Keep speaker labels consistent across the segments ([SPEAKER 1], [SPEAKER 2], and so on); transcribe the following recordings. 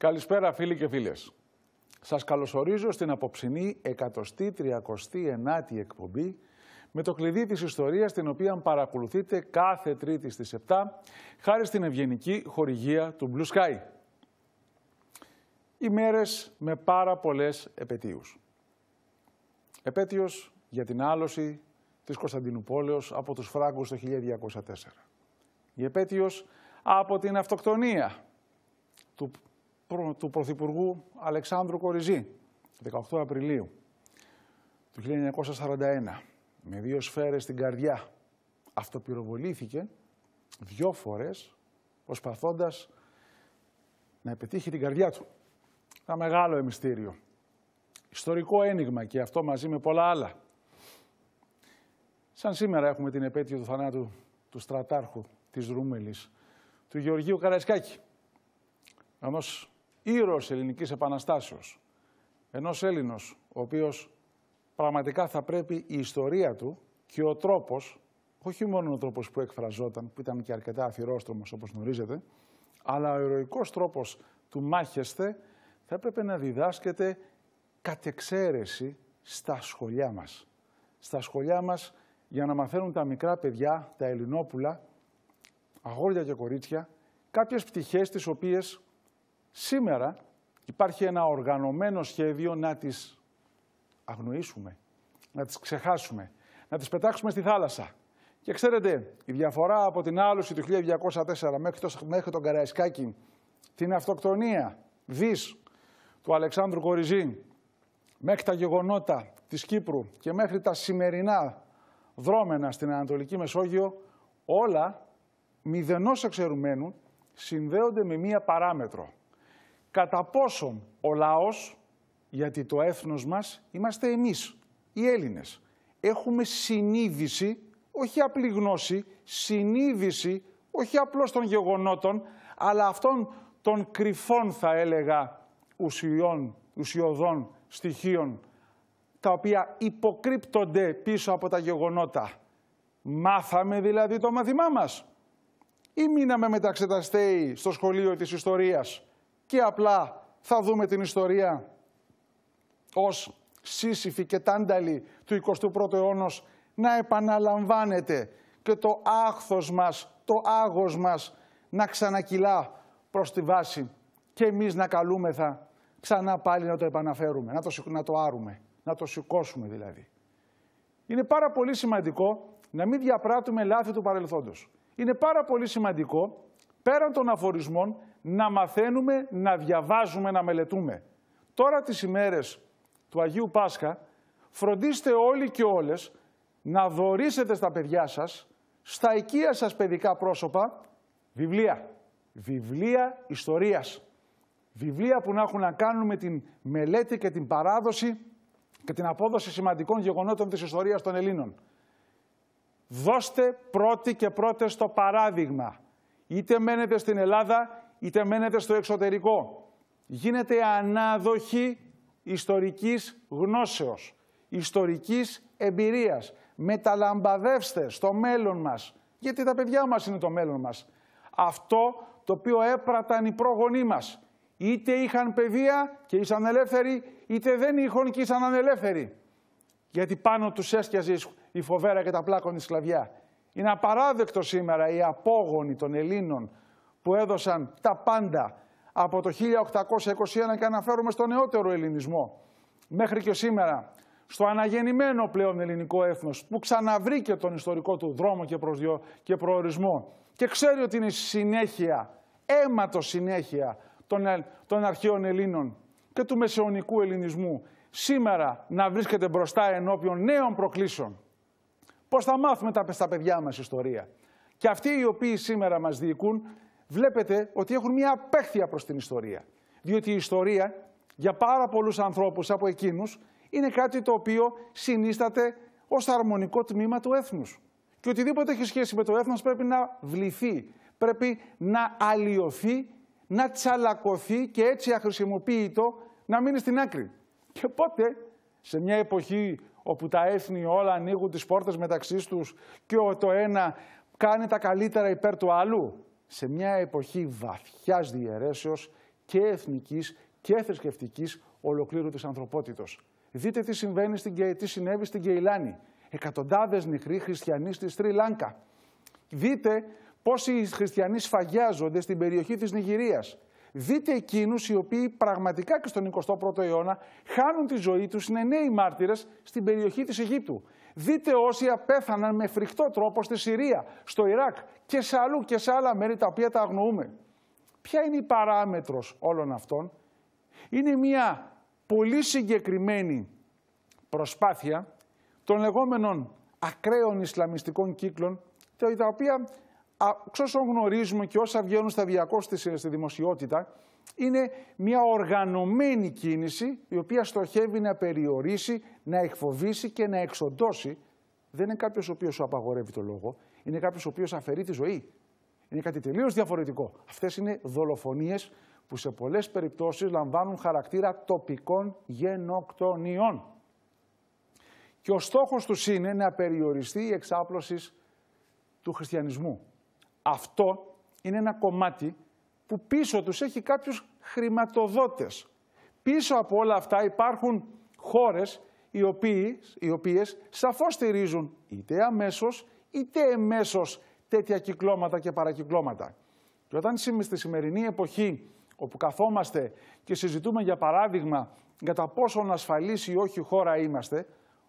[SPEAKER 1] Καλησπέρα φίλοι και φίλες. Σας καλωσορίζω στην αποψινή 139η εκπομπή με το κλειδί της ιστορίας την οποία παρακολουθείτε κάθε τρίτη στις 7 χάρη στην ευγενική χορηγία του Blue Sky. Ημέρες με πάρα πολλές επαιτίους. Επέτειος για την άλωση της Κωνσταντινούπολεως από τους Φράγκους το 1204. Η επέτειος από την αυτοκτονία του του Πρωθυπουργού Αλεξάνδρου Κοριζή, 18 Απριλίου του 1941, με δύο σφαίρες στην καρδιά. Αυτοπυροβολήθηκε δυο φορές, προσπαθώντας να επιτύχει την καρδιά του. Ένα μεγάλο εμιστήριο. Ιστορικό ένιγμα και αυτό μαζί με πολλά άλλα. Σαν σήμερα έχουμε την επέτειο του θανάτου του στρατάρχου της Ρούμελης, του Γεωργίου Καραϊσκάκη. Ενός ήρωος ελληνικής επαναστάσεως, ενός Έλληνος, ο οποίος πραγματικά θα πρέπει η ιστορία του και ο τρόπος, όχι μόνο ο τρόπος που εκφραζόταν, που ήταν και αρκετά αφιερόστρωμος όπως γνωρίζετε, αλλά ο ηρωικός τρόπος του μάχεστε θα έπρεπε να διδάσκεται κατ' στα σχολιά μας. Στα σχολιά μας για να μαθαίνουν τα μικρά παιδιά, τα ελληνόπουλα, αγόρια και κορίτσια, κάποιες πτυχές τις οποίες Σήμερα υπάρχει ένα οργανωμένο σχέδιο να τις αγνοήσουμε, να τις ξεχάσουμε, να τις πετάξουμε στη θάλασσα. Και ξέρετε, η διαφορά από την άλωση του 1904 μέχρι, το, μέχρι τον Καραϊσκάκη, την αυτοκτονία δις του Αλεξάνδρου Κοριζή, μέχρι τα γεγονότα της Κύπρου και μέχρι τα σημερινά δρόμενα στην Ανατολική Μεσόγειο, όλα μηδενός εξαιρουμένου συνδέονται με μία παράμετρο – κατά πόσον ο λαός, γιατί το έθνος μας είμαστε εμείς, οι Έλληνες. Έχουμε συνείδηση, όχι απλή γνώση, συνείδηση, όχι απλώς των γεγονότων, αλλά αυτών των κρυφών, θα έλεγα, ουσιών, ουσιωδών στοιχείων, τα οποία υποκρύπτονται πίσω από τα γεγονότα. Μάθαμε δηλαδή το μάθημά μας ή μείναμε μεταξεταστέοι στο σχολείο της ιστορίας και απλά θα δούμε την ιστορία ως σύσυφη και τάνταλη του 21ου αιώνα να επαναλαμβάνεται και το άχθος μας, το άγος μας να ξανακυλά προς τη βάση και εμείς να καλούμεθα ξανά πάλι να το επαναφέρουμε, να το, να το άρουμε, να το σηκώσουμε δηλαδή. Είναι πάρα πολύ σημαντικό να μην διαπράττουμε λάθη του παρελθόντος. Είναι πάρα πολύ σημαντικό, πέραν των αφορισμών, να μαθαίνουμε, να διαβάζουμε, να μελετούμε. Τώρα τις ημέρες του Αγίου Πάσχα, φροντίστε όλοι και όλες να δωρήσετε στα παιδιά σας, στα οικεία σας παιδικά πρόσωπα, βιβλία. Βιβλία ιστορίας. Βιβλία που να έχουν να κάνουν με την μελέτη και την παράδοση και την απόδοση σημαντικών γεγονότων της ιστορίας των Ελλήνων. Δώστε πρώτοι και πρώτες το παράδειγμα. Είτε μένετε στην Ελλάδα, είτε μένετε στο εξωτερικό. Γίνεται ανάδοχη ιστορικής γνώσεως, ιστορικής εμπειρίας. Μεταλαμπαδεύστε στο μέλλον μας, γιατί τα παιδιά μας είναι το μέλλον μας. Αυτό το οποίο έπραταν οι πρόγονοί μας. Είτε είχαν παιδεία και ήσαν ελεύθεροι, είτε δεν είχαν και ήσαν ανελεύθεροι. Γιατί πάνω τους έσκιαζε η φοβέρα και τα πλάκων η σκλαβιά. Είναι απαράδεκτο σήμερα οι απόγονοι των Ελλήνων που έδωσαν τα πάντα από το 1821 και αναφέρομαι στο νεότερο ελληνισμό μέχρι και σήμερα στο αναγεννημένο πλέον ελληνικό έθνος που ξαναβρήκε τον ιστορικό του δρόμο και, προσδιο... και προορισμό και ξέρει ότι είναι συνέχεια, αίματος συνέχεια των, αρχαίων Ελλήνων και του μεσαιωνικού ελληνισμού σήμερα να βρίσκεται μπροστά ενώπιον νέων προκλήσεων. Πώς θα μάθουμε τα, παιδιά μας ιστορία. Και αυτοί οι οποίοι σήμερα μας διοικούν βλέπετε ότι έχουν μια απέχθεια προς την ιστορία. Διότι η ιστορία για πάρα πολλούς ανθρώπους από εκείνους είναι κάτι το οποίο συνίσταται ως αρμονικό τμήμα του έθνους. Και οτιδήποτε έχει σχέση με το έθνος πρέπει να βληθεί, πρέπει να αλλοιωθεί, να τσαλακωθεί και έτσι αχρησιμοποιητό να μείνει στην άκρη. Και πότε, σε μια εποχή όπου τα έθνη όλα ανοίγουν τις πόρτες μεταξύ τους και το ένα κάνει τα καλύτερα υπέρ του άλλου, σε μια εποχή βαθιάς διαιρέσεως και εθνικής και θρησκευτικής ολοκλήρου της ανθρωπότητος. Δείτε τι, συμβαίνει στην, τι συνέβη στην Κεϊλάνη. Εκατοντάδες νυχροί χριστιανοί στη Στρι Λάνκα. Δείτε πόσοι χριστιανοί σφαγιάζονται στην περιοχή της Νιγηρίας. Δείτε εκείνους οι οποίοι πραγματικά και στον 21ο αιώνα χάνουν τη ζωή τους, είναι νέοι μάρτυρες στην περιοχή της Αιγύπτου. Δείτε όσοι απέθαναν με φρικτό τρόπο στη Συρία, στο Ιράκ και σε αλλού και σε άλλα μέρη τα οποία τα αγνοούμε. Ποια είναι η παράμετρος όλων αυτών. Είναι μια πολύ συγκεκριμένη προσπάθεια των λεγόμενων ακραίων Ισλαμιστικών κύκλων, τα οποία, όσο γνωρίζουμε και όσα βγαίνουν σταδιακώς στη δημοσιότητα, είναι μια οργανωμένη κίνηση η οποία στοχεύει να περιορίσει, να εκφοβήσει και να εξοντώσει. Δεν είναι κάποιος ο οποίος σου απαγορεύει το λόγο, είναι κάποιος ο οποίος αφαιρεί τη ζωή. Είναι κάτι τελείως διαφορετικό. Αυτές είναι δολοφονίες που σε πολλές περιπτώσεις λαμβάνουν χαρακτήρα τοπικών γενοκτονιών. Και ο στόχος τους είναι να περιοριστεί η εξάπλωση του χριστιανισμού. Αυτό είναι ένα κομμάτι που πίσω τους έχει κάποιους χρηματοδότες. Πίσω από όλα αυτά υπάρχουν χώρες οι οποίες, οι οποίες σαφώς στηρίζουν είτε αμέσως είτε εμέσως τέτοια κυκλώματα και παρακυκλώματα. Και όταν στη σημερινή εποχή όπου καθόμαστε και συζητούμε για παράδειγμα για τα πόσο ασφαλής ή όχι χώρα είμαστε,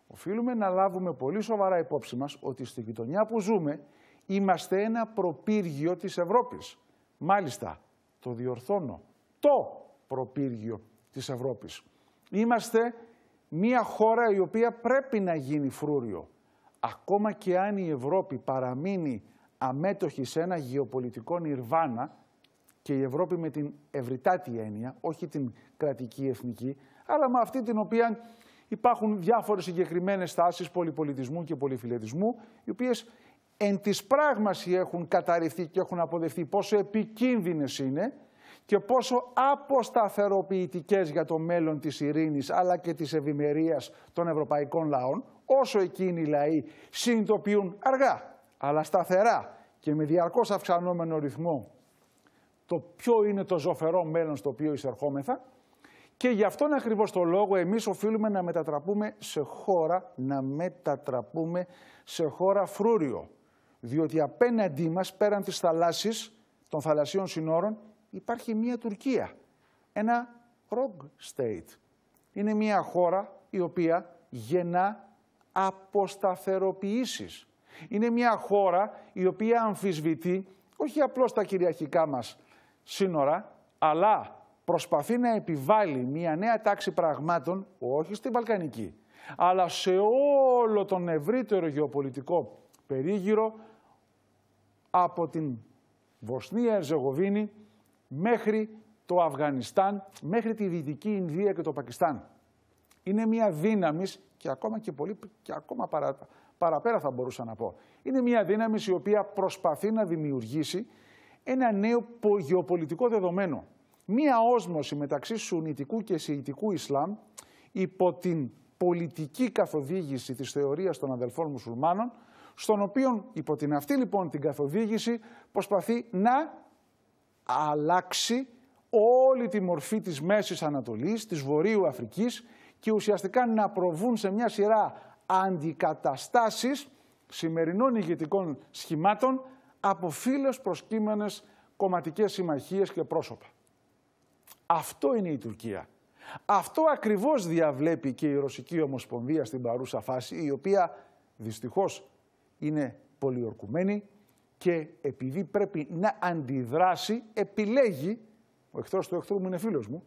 [SPEAKER 1] οφείλουμε να λάβουμε πολύ σοβαρά υπόψη μας ότι στη γειτονιά που ζούμε είμαστε ένα προπύργιο της Ευρώπης. Μάλιστα, το διορθώνω, το προπύργιο της Ευρώπης. Είμαστε μια χώρα η οποία πρέπει να γίνει φρούριο. Ακόμα και αν η Ευρώπη παραμείνει αμέτωχη σε ένα γεωπολιτικό νιρβάνα και η Ευρώπη με την ευρυτάτη έννοια, όχι την κρατική εθνική, αλλά με αυτή την οποία υπάρχουν διάφορες συγκεκριμένες τάσεις πολυπολιτισμού και πολυφιλετισμού, οι οποίες εν της πράγμαση έχουν καταρριφθεί και έχουν αποδεχθεί, πόσο επικίνδυνες είναι και πόσο αποσταθεροποιητικές για το μέλλον της ειρήνης αλλά και της ευημερίας των ευρωπαϊκών λαών, όσο εκείνοι οι λαοί συνειδητοποιούν αργά αλλά σταθερά και με διαρκώς αυξανόμενο ρυθμό το ποιο είναι το ζωφερό μέλλον στο οποίο εισερχόμεθα και γι' αυτόν ακριβώς το λόγο εμείς οφείλουμε να μετατραπούμε σε χώρα, να μετατραπούμε σε χώρα φρούριο. Διότι απέναντί μας, πέραν της θαλάσσης, των θαλασσίων συνόρων, υπάρχει μια Τουρκία. Ένα rogue state. Είναι μια χώρα η οποία γεννά αποσταθεροποιήσεις. Είναι μια χώρα η οποία αμφισβητεί όχι απλώς τα κυριαρχικά μας σύνορα, αλλά προσπαθεί να επιβάλλει μια νέα τάξη πραγμάτων, όχι στη Βαλκανική, αλλά σε όλο τον ευρύτερο γεωπολιτικό περίγυρο από την Βοσνία Ερζεγοβίνη μέχρι το Αφγανιστάν, μέχρι τη Δυτική Ινδία και το Πακιστάν. Είναι μια δύναμη και ακόμα και πολύ και ακόμα παρα, παραπέρα θα μπορούσα να πω. Είναι μια δύναμη η οποία προσπαθεί να δημιουργήσει ένα νέο γεωπολιτικό δεδομένο. Μία όσμωση μεταξύ Σουνητικού και Σιητικού Ισλάμ υπό την πολιτική καθοδήγηση της θεωρίας των αδελφών μουσουλμάνων στον οποίο υπό την αυτή λοιπόν την καθοδήγηση προσπαθεί να αλλάξει όλη τη μορφή της Μέσης Ανατολής, της Βορείου Αφρικής και ουσιαστικά να προβούν σε μια σειρά αντικαταστάσεις σημερινών ηγετικών σχημάτων από φίλες προσκύμενες κομματικές συμμαχίες και πρόσωπα. Αυτό είναι η Τουρκία. Αυτό ακριβώς διαβλέπει και η Ρωσική Ομοσπονδία στην παρούσα φάση, η οποία δυστυχώς είναι πολιορκουμένη και επειδή πρέπει να αντιδράσει, επιλέγει, ο εχθρός του εχθρού μου είναι φίλος μου,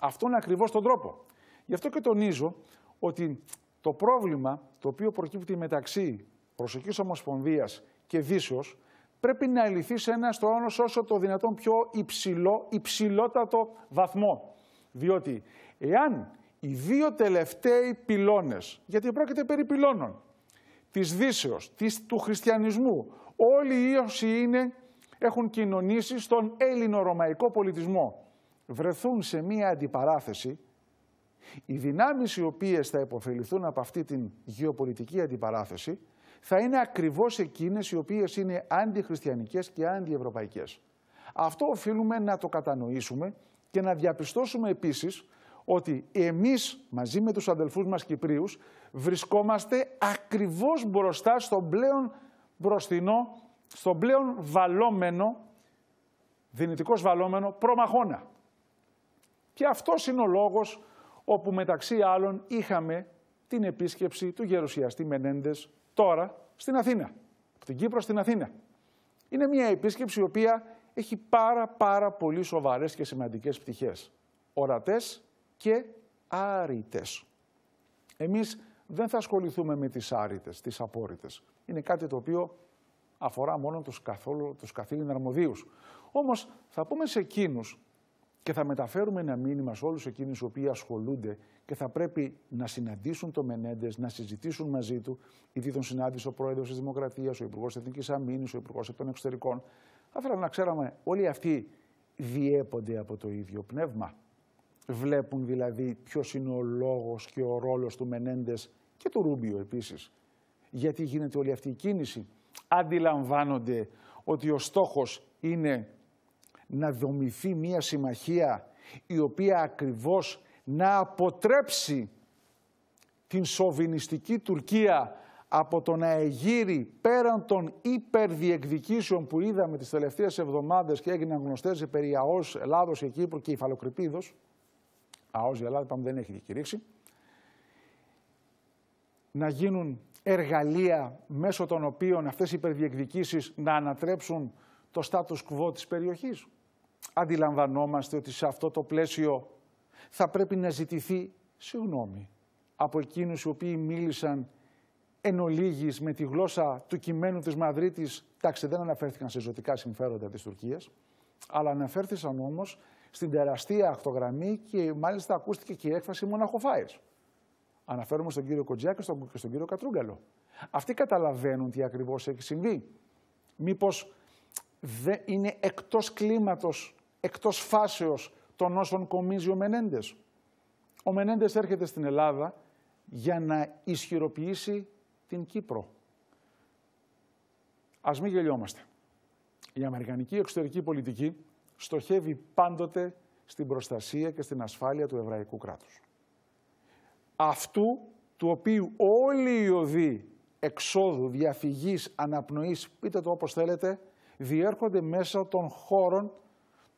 [SPEAKER 1] αυτόν ακριβώς τον τρόπο. Γι' αυτό και τονίζω ότι το πρόβλημα το οποίο προκύπτει μεταξύ Ρωσικής Ομοσπονδίας και Δύσεως πρέπει να λυθεί σε ένα στρόνο όσο το δυνατόν πιο υψηλό, υψηλότατο βαθμό. Διότι εάν οι δύο τελευταίοι πυλώνες, γιατί πρόκειται περί πυλώνων, της Δύσεως, του χριστιανισμού. Όλοι οι όσοι είναι, έχουν κοινωνήσει στον ελληνο-ρωμαϊκό πολιτισμό. Βρεθούν σε μία αντιπαράθεση. Οι δυνάμεις οι οποίες θα υποφεληθούν από αυτή την γεωπολιτική αντιπαράθεση θα είναι ακριβώς εκείνες οι οποίες είναι αντιχριστιανικές και αντιευρωπαϊκές. Αυτό οφείλουμε να το κατανοήσουμε και να διαπιστώσουμε επίσης ότι εμείς μαζί με τους αδελφούς μας Κυπρίους βρισκόμαστε ακριβώς μπροστά στον πλέον μπροστινό, στον πλέον βαλόμενο, δυνητικός βαλόμενο, προμαχώνα. Και αυτός είναι ο λόγος όπου μεταξύ άλλων είχαμε την επίσκεψη του γερουσιαστή Μενέντες τώρα στην Αθήνα, από την Κύπρο στην Αθήνα. Είναι μια επίσκεψη η οποία έχει πάρα πάρα πολύ σοβαρές και σημαντικές πτυχές. Ορατές και άρρητες. Εμείς δεν θα ασχοληθούμε με τις άρρητες, τις απόρριτες. Είναι κάτι το οποίο αφορά μόνο τους, καθόλου, τους καθήλυνα αρμοδίους. Όμως θα πούμε σε εκείνους και θα μεταφέρουμε ένα μήνυμα σε όλους εκείνους οι οποίοι ασχολούνται και θα πρέπει να συναντήσουν το Μενέντες, να συζητήσουν μαζί του, γιατί τον συνάντησε ο Πρόεδρος της Δημοκρατίας, ο Υπουργός Εθνικής Εθνικής Αμήνης, ο Υπουργός των Εξωτερικών. Θα ήθελα να ξέραμε όλοι αυτοί διέπονται από το ίδιο πνεύμα. Βλέπουν δηλαδή ποιος είναι ο λόγος και ο ρόλος του Μενέντες και του Ρούμπιο επίσης. Γιατί γίνεται όλη αυτή η κίνηση. Αντιλαμβάνονται ότι ο στόχος είναι να δομηθεί μια συμμαχία η οποία ακριβώς να αποτρέψει την σοβινιστική Τουρκία από το να εγείρει πέραν των υπερδιεκδικήσεων που είδαμε τις τελευταίες εβδομάδες και έγιναν γνωστές περί ΑΟΣ, Ελλάδος και Κύπρου και Φαλοκρηπίδος, ΑΟΣ η Ελλάδα πάμε, δεν έχει διακηρύξει, να γίνουν εργαλεία μέσω των οποίων αυτές οι υπερδιεκδικήσεις να ανατρέψουν το status quo της περιοχής. Αντιλαμβανόμαστε ότι σε αυτό το πλαίσιο θα πρέπει να ζητηθεί συγγνώμη από εκείνους οι οποίοι μίλησαν εν ολίγης με τη γλώσσα του κειμένου της Μαδρίτης. Εντάξει, δεν αναφέρθηκαν σε ζωτικά συμφέροντα της Τουρκίας, αλλά αναφέρθησαν όμως στην τεραστία ακτογραμμή και μάλιστα ακούστηκε και η έκφραση μοναχοφάη. Αναφέρομαι στον κύριο Κοντζιά και στον, κύριο Κατρούγκαλο. Αυτοί καταλαβαίνουν τι ακριβώς έχει συμβεί. Μήπως είναι εκτός κλίματος, εκτός φάσεως των όσων κομίζει ο Μενέντες. Ο Μενέντες έρχεται στην Ελλάδα για να ισχυροποιήσει την Κύπρο. Ας μην γελιόμαστε. Η αμερικανική εξωτερική πολιτική στοχεύει πάντοτε στην προστασία και στην ασφάλεια του εβραϊκού κράτους. Αυτού του οποίου όλοι οι οδοί εξόδου, διαφυγής, αναπνοής, πείτε το όπως θέλετε, διέρχονται μέσα των χώρων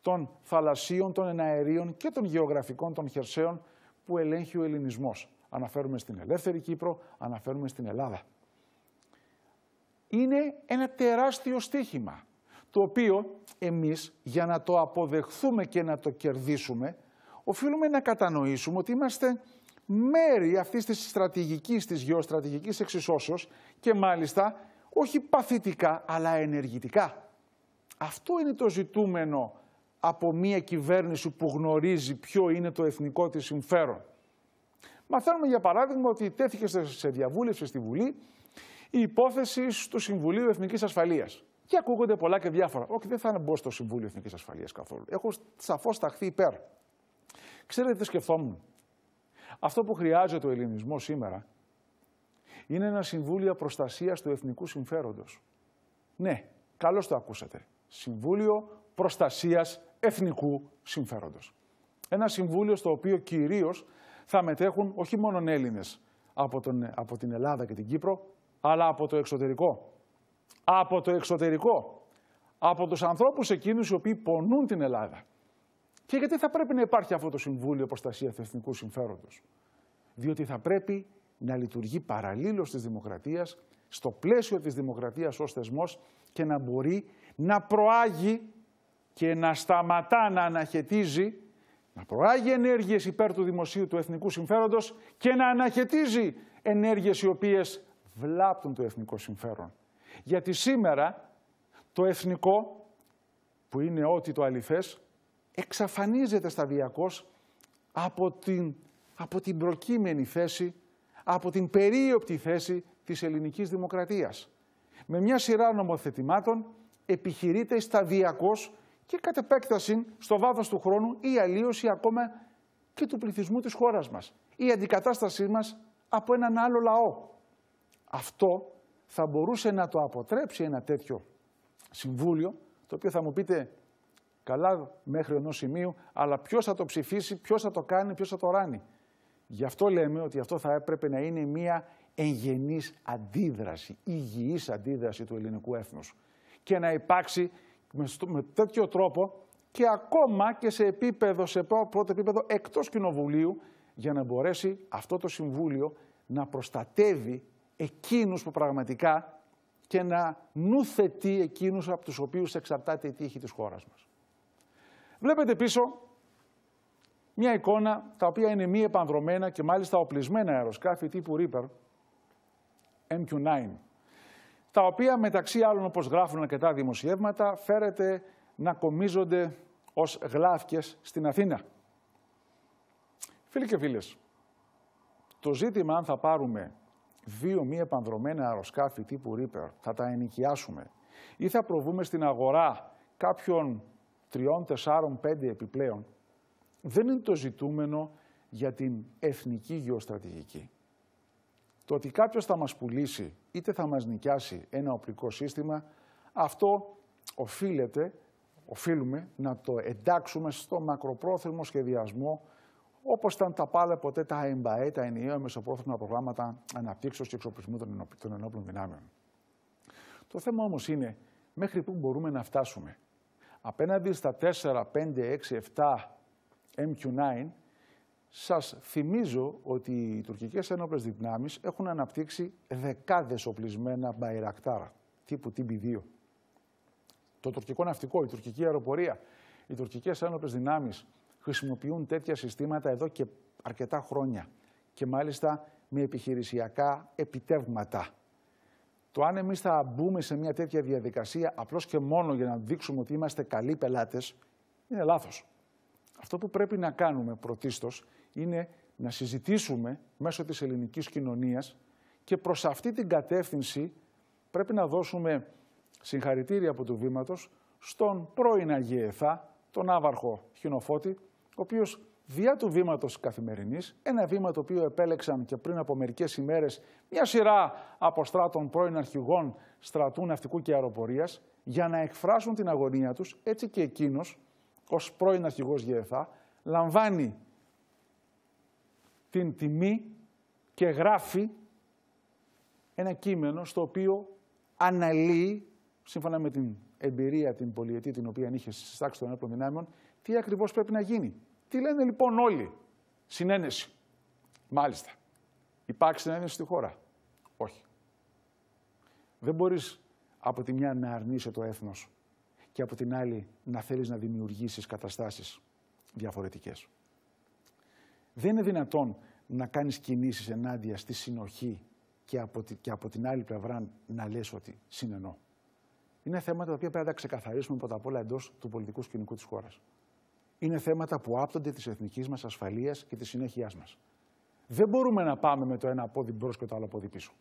[SPEAKER 1] των θαλασσίων, των εναερίων και των γεωγραφικών των χερσαίων που ελέγχει ο ελληνισμός. Αναφέρουμε στην Ελεύθερη Κύπρο, αναφέρουμε στην Ελλάδα. Είναι ένα τεράστιο στίχημα το οποίο εμείς για να το αποδεχθούμε και να το κερδίσουμε, οφείλουμε να κατανοήσουμε ότι είμαστε μέρη αυτής της στρατηγικής, της γεωστρατηγικής εξισώσεως και μάλιστα όχι παθητικά, αλλά ενεργητικά. Αυτό είναι το ζητούμενο από μια κυβέρνηση που γνωρίζει ποιο είναι το εθνικό της συμφέρον. Μαθαίνουμε για παράδειγμα ότι τέθηκε σε διαβούλευση στη Βουλή η υπόθεση του Συμβουλίου Εθνικής Ασφαλείας. Και ακούγονται πολλά και διάφορα. Όχι, δεν θα μπω στο Συμβούλιο Εθνικής Ασφαλείας καθόλου. Έχω σαφώς ταχθεί υπέρ. Ξέρετε τι σκεφτόμουν. Αυτό που χρειάζεται ο ελληνισμός σήμερα είναι ένα Συμβούλιο Προστασίας του Εθνικού Συμφέροντος. Ναι, καλώς το ακούσατε. Συμβούλιο Προστασίας Εθνικού Συμφέροντος. Ένα Συμβούλιο στο οποίο κυρίως θα μετέχουν όχι μόνο Έλληνες από, από την Ελλάδα και την Κύπρο, αλλά από το εξωτερικό από το εξωτερικό, από τους ανθρώπους εκείνους οι οποίοι πονούν την Ελλάδα. Και γιατί θα πρέπει να υπάρχει αυτό το Συμβούλιο Προστασίας του Εθνικού Συμφέροντος. Διότι θα πρέπει να λειτουργεί παραλλήλως της δημοκρατίας, στο πλαίσιο της δημοκρατίας ως θεσμός και να μπορεί να προάγει και να σταματά να αναχαιτίζει, να προάγει ενέργειες υπέρ του δημοσίου του εθνικού συμφέροντος και να αναχαιτίζει ενέργειες οι οποίες βλάπτουν το εθνικό συμφέρον. Γιατί σήμερα το εθνικό, που είναι ό,τι το αληθές, εξαφανίζεται σταδιακώς από την, από την προκείμενη θέση, από την περίοπτη θέση της ελληνικής δημοκρατίας. Με μια σειρά νομοθετημάτων επιχειρείται σταδιακώς και κατ' επέκταση στο βάθος του χρόνου η αλλίωση ακόμα και του πληθυσμού της χώρας μας. Η αντικατάστασή μας από έναν άλλο λαό. Αυτό θα μπορούσε να το αποτρέψει ένα τέτοιο συμβούλιο, το οποίο θα μου πείτε καλά μέχρι ενός σημείου, αλλά ποιος θα το ψηφίσει, ποιος θα το κάνει, ποιος θα το ράνει. Γι' αυτό λέμε ότι αυτό θα έπρεπε να είναι μια εγγενής αντίδραση, υγιής αντίδραση του ελληνικού έθνους και να υπάρξει με, τέτοιο τρόπο και ακόμα και σε επίπεδο, σε πρώτο επίπεδο εκτός κοινοβουλίου για να μπορέσει αυτό το Συμβούλιο να προστατεύει εκείνους που πραγματικά και να νουθετεί εκείνους από τους οποίους εξαρτάται η τύχη της χώρας μας. Βλέπετε πίσω μια εικόνα τα οποία είναι μη επανδρομένα και μάλιστα οπλισμένα αεροσκάφη τύπου Reaper MQ-9 τα οποία μεταξύ άλλων όπως γράφουν αρκετά δημοσιεύματα φέρεται να κομίζονται ως γλάφκες στην Αθήνα. Φίλοι και φίλες, το ζήτημα αν θα πάρουμε δύο μη επανδρομένα αεροσκάφη τύπου Reaper, θα τα ενοικιάσουμε ή θα προβούμε στην αγορά κάποιων τριών, τεσσάρων, πέντε επιπλέον, δεν είναι το ζητούμενο για την εθνική γεωστρατηγική. Το ότι κάποιος θα μας πουλήσει είτε θα μας νοικιάσει ένα οπλικό σύστημα, αυτό οφείλεται, οφείλουμε να το εντάξουμε στο μακροπρόθεσμο σχεδιασμό Όπως ήταν τα πάλα ποτέ τα ΕΜΠΑΕ, τα ενιαία μεσοπρόθεσμα προγράμματα αναπτύξεως και εξοπλισμού των ενόπλων δυνάμεων. Το θέμα όμως είναι μέχρι πού μπορούμε να φτάσουμε. Απέναντι στα 4, 5, 6, 7 MQ9, σας θυμίζω ότι οι Τουρκικές ενοπλες Δυνάμεις δυνάμεις έχουν δεκάδε δεκάδες οπλισμένα μπαϊρακτάρα τύπου TB2. Το τουρκικό ναυτικό, η τουρκική αεροπορία, οι Τουρκικές ένοπλε Δυνάμεις χρησιμοποιούν τέτοια συστήματα εδώ και αρκετά χρόνια και μάλιστα με επιχειρησιακά επιτεύγματα. Το αν εμείς θα μπούμε σε μια τέτοια διαδικασία απλώς και μόνο για να δείξουμε ότι είμαστε καλοί πελάτες, είναι λάθος. Αυτό που πρέπει να κάνουμε πρωτίστως είναι να συζητήσουμε μέσω της ελληνικής κοινωνίας και προς αυτή την κατεύθυνση πρέπει να δώσουμε συγχαρητήρια από του βήματος στον πρώην Αγιεθά, τον Άβαρχο Χινοφώτη, ο οποίος διά του βήματος καθημερινής, ένα βήμα το οποίο επέλεξαν και πριν από μερικές ημέρες μια σειρά από στράτων πρώην αρχηγών στρατού ναυτικού και αεροπορίας, για να εκφράσουν την αγωνία τους, έτσι και εκείνος, ως πρώην αρχηγός ΓΕΘΑ, λαμβάνει την τιμή και γράφει ένα κείμενο στο οποίο αναλύει, σύμφωνα με την εμπειρία την πολιετή την οποία είχε στις τάξεις των ενόπλων δυνάμεων, τι ακριβώς πρέπει να γίνει. Τι λένε λοιπόν όλοι. Συνένεση. Μάλιστα. Υπάρχει συνένεση στη χώρα. Όχι. Δεν μπορείς από τη μια να αρνείσαι το έθνος και από την άλλη να θέλεις να δημιουργήσεις καταστάσεις διαφορετικές. Δεν είναι δυνατόν να κάνεις κινήσεις ενάντια στη συνοχή και από, και την άλλη πλευρά να λες ότι συνενώ. Είναι θέματα τα οποία πρέπει να τα ξεκαθαρίσουμε πρώτα απ' όλα εντός του πολιτικού σκηνικού της χώρας είναι θέματα που άπτονται της εθνικής μας ασφαλείας και της συνέχειάς μας. Δεν μπορούμε να πάμε με το ένα πόδι μπρος και το άλλο πόδι πίσω.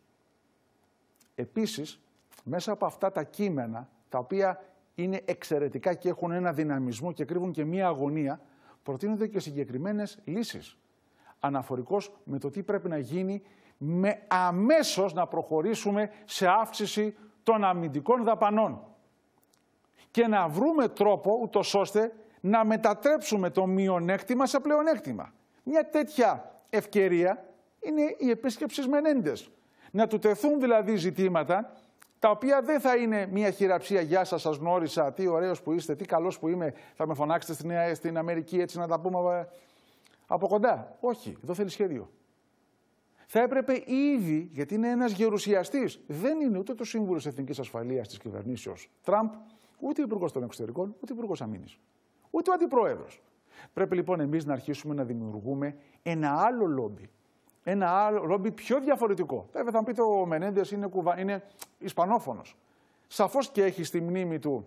[SPEAKER 1] Επίσης, μέσα από αυτά τα κείμενα, τα οποία είναι εξαιρετικά και έχουν ένα δυναμισμό και κρύβουν και μία αγωνία, προτείνονται και συγκεκριμένες λύσεις. Αναφορικώ με το τι πρέπει να γίνει με αμέσως να προχωρήσουμε σε αύξηση των αμυντικών δαπανών και να βρούμε τρόπο ούτως ώστε να μετατρέψουμε το μειονέκτημα σε πλεονέκτημα. Μια τέτοια ευκαιρία είναι η επίσκεψη Μενέντες. Να του τεθούν δηλαδή ζητήματα τα οποία δεν θα είναι μια χειραψία. Γεια σας, σας γνώρισα. Τι ωραίος που είστε, τι καλός που είμαι. Θα με φωνάξετε στην, στην Αμερική έτσι να τα πούμε ε, από κοντά. Όχι, εδώ θέλει σχέδιο. Θα έπρεπε ήδη, γιατί είναι ένας γερουσιαστής, δεν είναι ούτε το σύμβουλος Εθνικής Ασφαλείας της κυβερνήσεως Τραμπ, ούτε υπουργός των Εξωτερικών, ούτε υπουργός Αμήνης ούτε ο αντιπρόεδρος. Πρέπει λοιπόν εμείς να αρχίσουμε να δημιουργούμε ένα άλλο λόμπι. Ένα άλλο λόμπι πιο διαφορετικό. Βέβαια θα μου πείτε ο Μενέντες είναι, κουβα... είναι Ισπανόφωνος. Σαφώς και έχει στη μνήμη του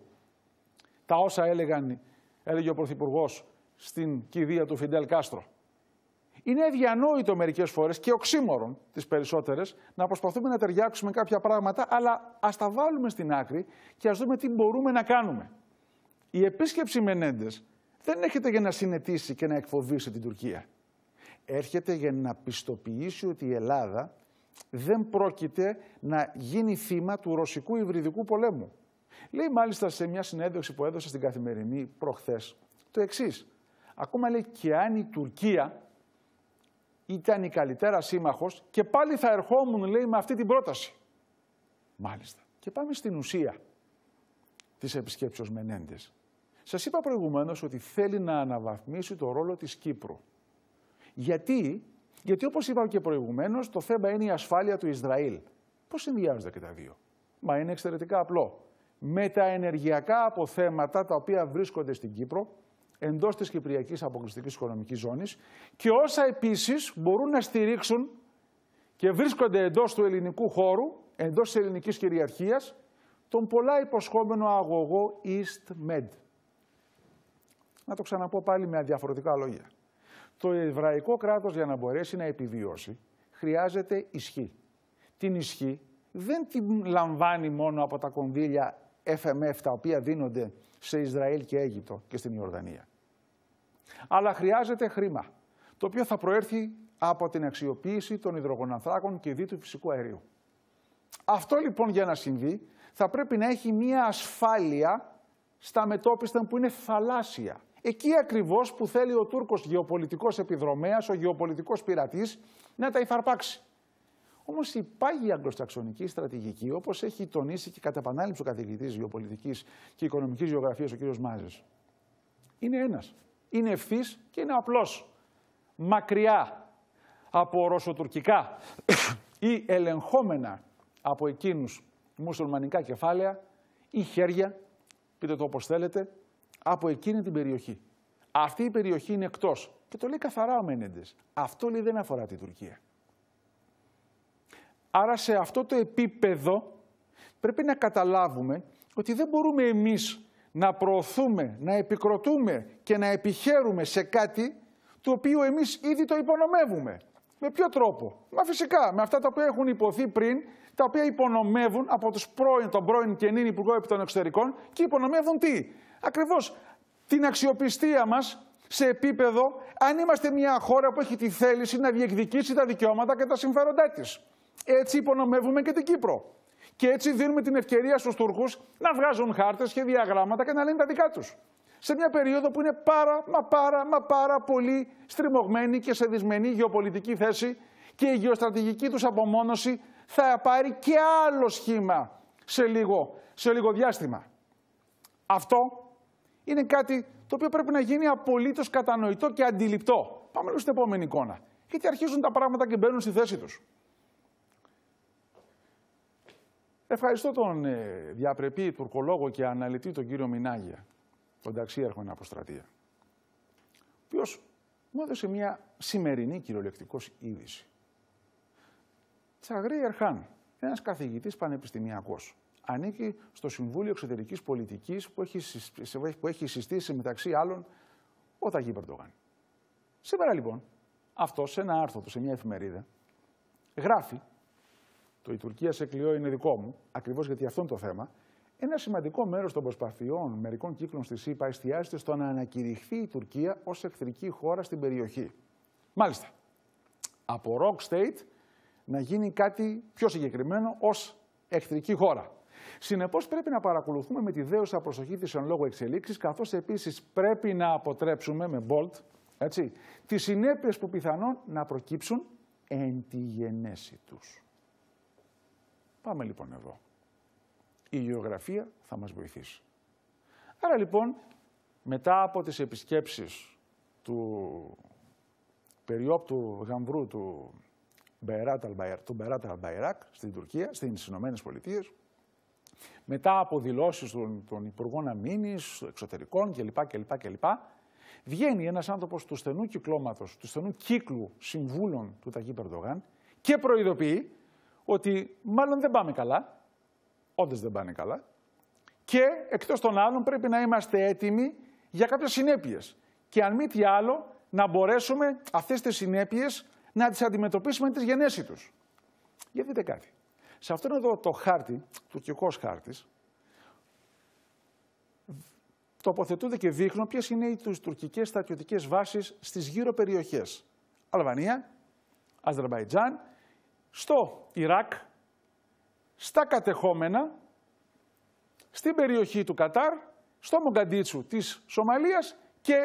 [SPEAKER 1] τα όσα έλεγαν, έλεγε ο Πρωθυπουργός στην κηδεία του Φιντελ Κάστρο. Είναι αδιανόητο μερικές φορές και οξύμορον τις περισσότερες να προσπαθούμε να ταιριάξουμε κάποια πράγματα, αλλά ας τα βάλουμε στην άκρη και ας δούμε τι μπορούμε να κάνουμε. Η επίσκεψη Μενέντες δεν έρχεται για να συνετίσει και να εκφοβήσει την Τουρκία. Έρχεται για να πιστοποιήσει ότι η Ελλάδα δεν πρόκειται να γίνει θύμα του ρωσικού υβριδικού πολέμου. Λέει μάλιστα σε μια συνέντευξη που έδωσε στην καθημερινή προχθές το εξής. Ακόμα λέει και αν η Τουρκία ήταν η καλύτερα σύμμαχος και πάλι θα ερχόμουν λέει με αυτή την πρόταση. Μάλιστα. Και πάμε στην ουσία της επισκέψεως Μενέντες. Σας είπα προηγουμένως ότι θέλει να αναβαθμίσει το ρόλο της Κύπρου. Γιατί, γιατί όπως είπα και προηγουμένως, το θέμα είναι η ασφάλεια του Ισραήλ. Πώς συνδυάζονται και τα δύο. Μα είναι εξαιρετικά απλό. Με τα ενεργειακά αποθέματα τα οποία βρίσκονται στην Κύπρο, εντός της Κυπριακής Αποκλειστικής Οικονομικής Ζώνης και όσα επίσης μπορούν να στηρίξουν και βρίσκονται εντός του ελληνικού χώρου, εντός της ελληνικής κυριαρχίας, τον πολλά υποσχόμενο αγωγό East Med. Να το ξαναπώ πάλι με διαφορετικά λόγια. Το εβραϊκό κράτος για να μπορέσει να επιβιώσει χρειάζεται ισχύ. Την ισχύ δεν την λαμβάνει μόνο από τα κονδύλια FMF τα οποία δίνονται σε Ισραήλ και Αίγυπτο και στην Ιορδανία. Αλλά χρειάζεται χρήμα, το οποίο θα προέρθει από την αξιοποίηση των υδρογονανθράκων και δίτου φυσικού αερίου. Αυτό λοιπόν για να συμβεί θα πρέπει να έχει μία ασφάλεια στα μετόπιστα που είναι θαλάσσια. Εκεί ακριβώς που θέλει ο Τούρκος γεωπολιτικός επιδρομέας, ο γεωπολιτικός πειρατής, να τα υφαρπάξει. Όμως η πάγια στρατηγική, όπως έχει τονίσει και κατά επανάληψη ο καθηγητής γεωπολιτικής και οικονομικής γεωγραφίας ο κ. Μάζε, είναι ένας. Είναι ευθύς και είναι απλός. Μακριά από ρωσοτουρκικά ή ελεγχόμενα από εκείνους μουσουλμανικά κεφάλαια ή χέρια, πείτε το όπως θέλετε, από εκείνη την περιοχή. Αυτή η περιοχή είναι εκτός. Και το λέει καθαρά ο Μένεντες. Αυτό λέει δεν αφορά την Τουρκία. Άρα σε αυτό το επίπεδο πρέπει να καταλάβουμε ότι δεν μπορούμε εμείς να προωθούμε, να επικροτούμε και να επιχαίρουμε σε κάτι το οποίο εμείς ήδη το υπονομεύουμε. Με ποιο τρόπο. Μα φυσικά, με αυτά τα οποία έχουν υποθεί πριν, τα οποία υπονομεύουν από τους πρώην, τον πρώην και νυν Υπουργό των Εξωτερικών και υπονομεύουν τι. Ακριβώς την αξιοπιστία μας σε επίπεδο αν είμαστε μια χώρα που έχει τη θέληση να διεκδικήσει τα δικαιώματα και τα συμφέροντά της. Έτσι υπονομεύουμε και την Κύπρο. Και έτσι δίνουμε την ευκαιρία στους Τούρκους να βγάζουν χάρτες και διαγράμματα και να λένε τα δικά τους. Σε μια περίοδο που είναι πάρα μα πάρα μα πάρα πολύ στριμωγμένη και σε γεωπολιτική θέση και η γεωστρατηγική τους απομόνωση θα πάρει και άλλο σχήμα σε λίγο, σε λίγο διάστημα. Αυτό είναι κάτι το οποίο πρέπει να γίνει απολύτως κατανοητό και αντιληπτό. Πάμε λοιπόν στην επόμενη εικόνα. Γιατί αρχίζουν τα πράγματα και μπαίνουν στη θέση τους. Ευχαριστώ τον ε, διαπρεπή τουρκολόγο και αναλυτή τον κύριο Μινάγια, τον ταξίαρχο από αποστρατεία, ο οποίος μου έδωσε μια σημερινή κυριολεκτικός είδηση. Τσαγρή Ερχάν, ένας καθηγητής πανεπιστημιακός. Ανήκει στο Συμβούλιο Εξωτερικής Πολιτικής που, που έχει συστήσει μεταξύ άλλων ο Ταγί Περντογάν. Σήμερα λοιπόν, αυτός σε ένα άρθρο του, σε μια εφημερίδα, γράφει το Η Τουρκία σε κλειό είναι δικό μου, ακριβώς γιατί αυτό είναι το θέμα. Ένα σημαντικό μέρος των προσπαθειών μερικών κύκλων στη ΣΥΠΑ εστιάζεται στο να ανακηρυχθεί η Τουρκία ως εχθρική χώρα στην περιοχή. Μάλιστα. Από rock state να γίνει κάτι πιο συγκεκριμένο ως εχθρική χώρα. Συνεπώς, πρέπει να παρακολουθούμε με τη δέουσα προσοχή της εν λόγω εξελίξη, καθώς επίσης πρέπει να αποτρέψουμε με bold, έτσι, τις συνέπειες που πιθανόν να προκύψουν εν τη γενέση τους. Πάμε λοιπόν εδώ. Η γεωγραφία θα μας βοηθήσει. Άρα λοιπόν, μετά από τις επισκέψεις του περιόπτου γαμβρού του του τον Μπεράτ Αλμπαϊράκ στην Τουρκία, στις Ηνωμένες Πολιτείες. Μετά από δηλώσεις των, των Υπουργών αμήνης, εξωτερικών κλπ. κλπ, κλπ βγαίνει ένας άνθρωπος του στενού κυκλώματος, του στενού κύκλου συμβούλων του Ταγί Περδογάν και προειδοποιεί ότι μάλλον δεν πάμε καλά, όντως δεν πάνε καλά, και εκτός των άλλων πρέπει να είμαστε έτοιμοι για κάποιες συνέπειες. Και αν μη τι άλλο, να μπορέσουμε αυτές τις συνέπειες να τις αντιμετωπίσουμε τη γενέση του. Για δείτε κάτι. Σε αυτόν εδώ το χάρτη, τουρκικός χάρτης, τοποθετούνται και δείχνουν ποιες είναι οι τουρκικές στρατιωτικές βάσεις στις γύρω περιοχές. Αλβανία, Αζερβαϊτζάν, στο Ιράκ, στα κατεχόμενα, στην περιοχή του Κατάρ, στο Μογκαντίτσου της Σομαλίας και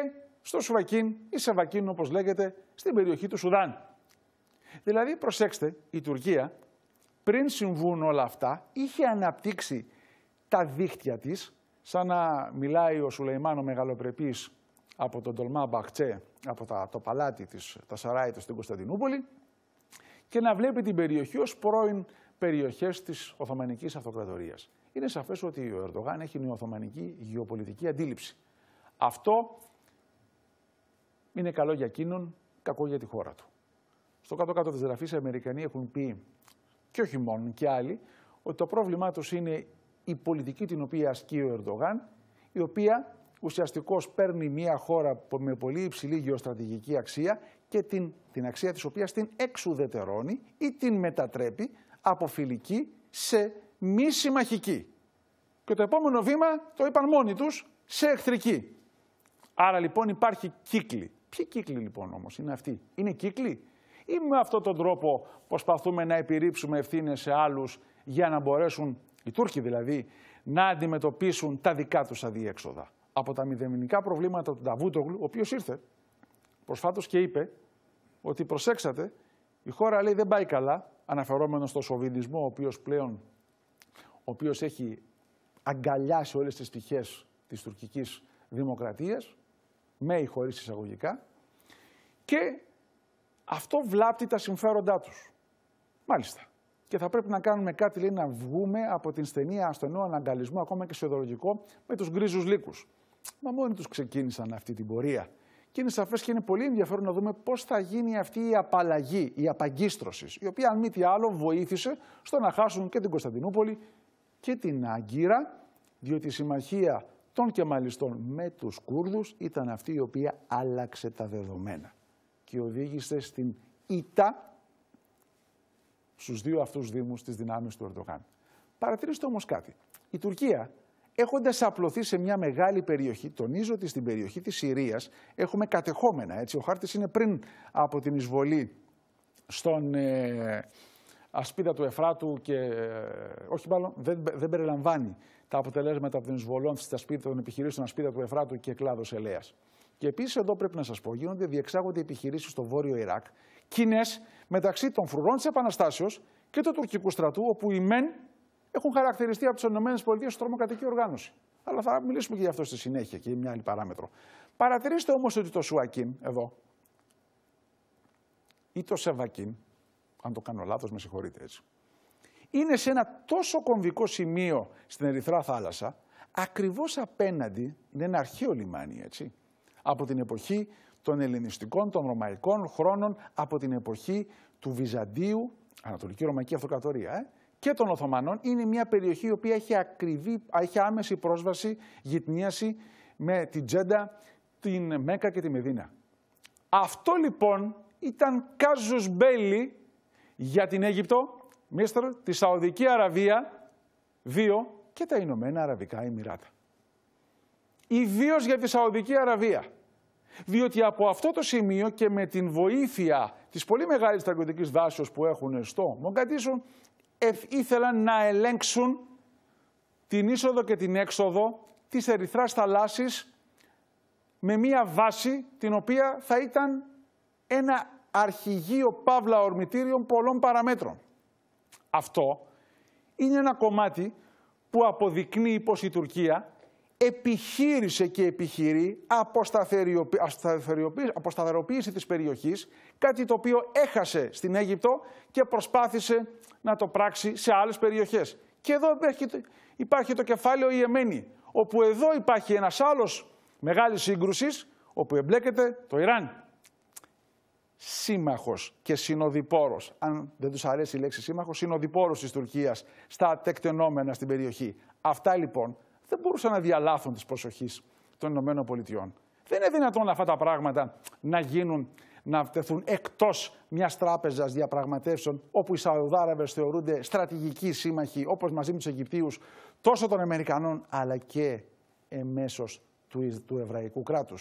[SPEAKER 1] στο Σουβακίν ή Σεβακίν, όπως λέγεται, στην περιοχή του Σουδάν. Δηλαδή, προσέξτε, η Τουρκία πριν συμβούν όλα αυτά είχε αναπτύξει τα δίχτυα της, σαν να μιλάει ο Σουλεϊμάνο Μεγαλοπρεπής από τον Τολμά Μπαχτσέ, από το παλάτι της, τα στην Κωνσταντινούπολη και να βλέπει την περιοχή ως πρώην περιοχές της Οθωμανικής Αυτοκρατορίας. Είναι σαφές ότι ο Ερντογάν έχει μια Οθωμανική γεωπολιτική αντίληψη. Αυτό είναι καλό για εκείνον, κακό για τη χώρα του. Στο κάτω-κάτω της γραφής, οι Αμερικανοί έχουν πει, και όχι μόνο, και άλλοι, ότι το πρόβλημά τους είναι η πολιτική την οποία ασκεί ο Ερντογάν, η οποία ουσιαστικώς παίρνει μια χώρα με πολύ υψηλή γεωστρατηγική αξία και την, την αξία της οποίας την εξουδετερώνει ή την μετατρέπει από φιλική σε μη συμμαχική. Και το επόμενο βήμα το είπαν μόνοι τους σε εχθρική. Άρα λοιπόν υπάρχει κύκλη. Ποιοι κύκλοι λοιπόν όμως είναι αυτοί. Είναι κύκλοι ή με αυτόν τον τρόπο προσπαθούμε να επιρρύψουμε ευθύνες σε άλλους για να μπορέσουν οι Τούρκοι δηλαδή να αντιμετωπίσουν τα δικά τους αδιέξοδα. Από τα μηδενικά προβλήματα του Νταβούτογλου, ο οποίος ήρθε προσφάτως και είπε ότι προσέξατε, η χώρα λέει δεν πάει καλά, αναφερόμενος στο σοβινισμό, ο οποίος πλέον έχει αγκαλιάσει όλες τις πτυχές της τουρκικής δημοκρατίας, με ή χωρίς εισαγωγικά, και αυτό βλάπτει τα συμφέροντά τους. Μάλιστα. Και θα πρέπει να κάνουμε κάτι, λέει, να βγούμε από την στενή ασθενό αναγκαλισμό, ακόμα και σιδηρολογικό, με τους γκρίζους λύκους. Μα μόνοι τους ξεκίνησαν αυτή την πορεία. Και είναι σαφές και είναι πολύ ενδιαφέρον να δούμε πώς θα γίνει αυτή η απαλλαγή, η απαγκίστρωση, η οποία αν μη τι άλλο βοήθησε στο να χάσουν και την Κωνσταντινούπολη και την Άγκυρα, διότι η συμμαχία των Κεμαλιστών με τους Κούρδους ήταν αυτή η οποία άλλαξε τα δεδομένα και οδήγησε στην ΙΤΑ στους δύο αυτούς δήμους της δυνάμεις του Ερντογάν. Παρατηρήστε όμως κάτι. Η Τουρκία έχοντας απλωθεί σε μια μεγάλη περιοχή, τονίζω ότι στην περιοχή της Συρίας έχουμε κατεχόμενα, έτσι, ο χάρτης είναι πριν από την εισβολή στον ε, ασπίδα του Εφράτου και ε, όχι μάλλον δεν, δεν περιλαμβάνει τα αποτελέσματα των εισβολών ασπίδα, των επιχειρήσεων ασπίδα του Εφράτου και κλάδος ελέας. Και επίσης εδώ πρέπει να σας πω, γίνονται, διεξάγονται επιχειρήσεις στο βόρειο Ιράκ, κοινέ μεταξύ των φρουρών της Επαναστάσεως και του τουρκικού στρατού, όπου οι μεν έχουν χαρακτηριστεί από τις ΗΠΑ ως τρομοκρατική οργάνωση. Αλλά θα μιλήσουμε και γι' αυτό στη συνέχεια και μια άλλη παράμετρο. Παρατηρήστε όμως ότι το Σουακίν εδώ ή το Σεβακίν, αν το κάνω λάθος, με συγχωρείτε έτσι, είναι σε ένα τόσο κομβικό σημείο στην Ερυθρά θάλασσα, ακριβώς απέναντι, είναι ένα αρχαίο λιμάνι έτσι, από την εποχή των ελληνιστικών, των ρωμαϊκών χρόνων, από την εποχή του Βυζαντίου, Ανατολική Ρωμαϊκή Αυτοκρατορία, ε, και των Οθωμανών, είναι μια περιοχή η οποία έχει, ακριβή, έχει άμεση πρόσβαση, γυτνίαση με την Τζέντα, την Μέκα και τη Μεδίνα. Αυτό λοιπόν ήταν κάζους μπέλι για την Αίγυπτο, μίστερ, τη Σαουδική Αραβία, δύο και τα Ηνωμένα Αραβικά Εμμυράτα ιδίως για τη Σαουδική Αραβία. Διότι από αυτό το σημείο και με την βοήθεια της πολύ μεγάλης στρατιωτικής δάσεω που έχουν στο Μογκαντήσου, ε, ήθελαν να ελέγξουν την είσοδο και την έξοδο της Ερυθράς Θαλάσσης με μία βάση την οποία θα ήταν ένα αρχηγείο παύλα ορμητήριων πολλών παραμέτρων. Αυτό είναι ένα κομμάτι που αποδεικνύει πως η Τουρκία επιχείρησε και επιχειρεί αποσταθεροποίηση της περιοχής, κάτι το οποίο έχασε στην Αίγυπτο και προσπάθησε να το πράξει σε άλλες περιοχές. Και εδώ υπάρχει το κεφάλαιο Ιεμένη, όπου εδώ υπάρχει ένας άλλος μεγάλης σύγκρουσης, όπου εμπλέκεται το Ιράν. Σύμμαχος και συνοδοιπόρος, αν δεν τους αρέσει η λέξη σύμμαχος, συνοδοιπόρος της Τουρκίας στα τεκτενόμενα στην περιοχή. Αυτά λοιπόν δεν μπορούσαν να διαλάθουν της προσοχής των Ηνωμένων Πολιτειών. Δεν είναι δυνατόν αυτά τα πράγματα να γίνουν, να τεθούν εκτός μιας τράπεζας διαπραγματεύσεων, όπου οι Σαουδάραβες θεωρούνται στρατηγικοί σύμμαχοι, όπως μαζί με τους Αιγυπτίους, τόσο των Αμερικανών, αλλά και εμέσως του, του Εβραϊκού κράτους.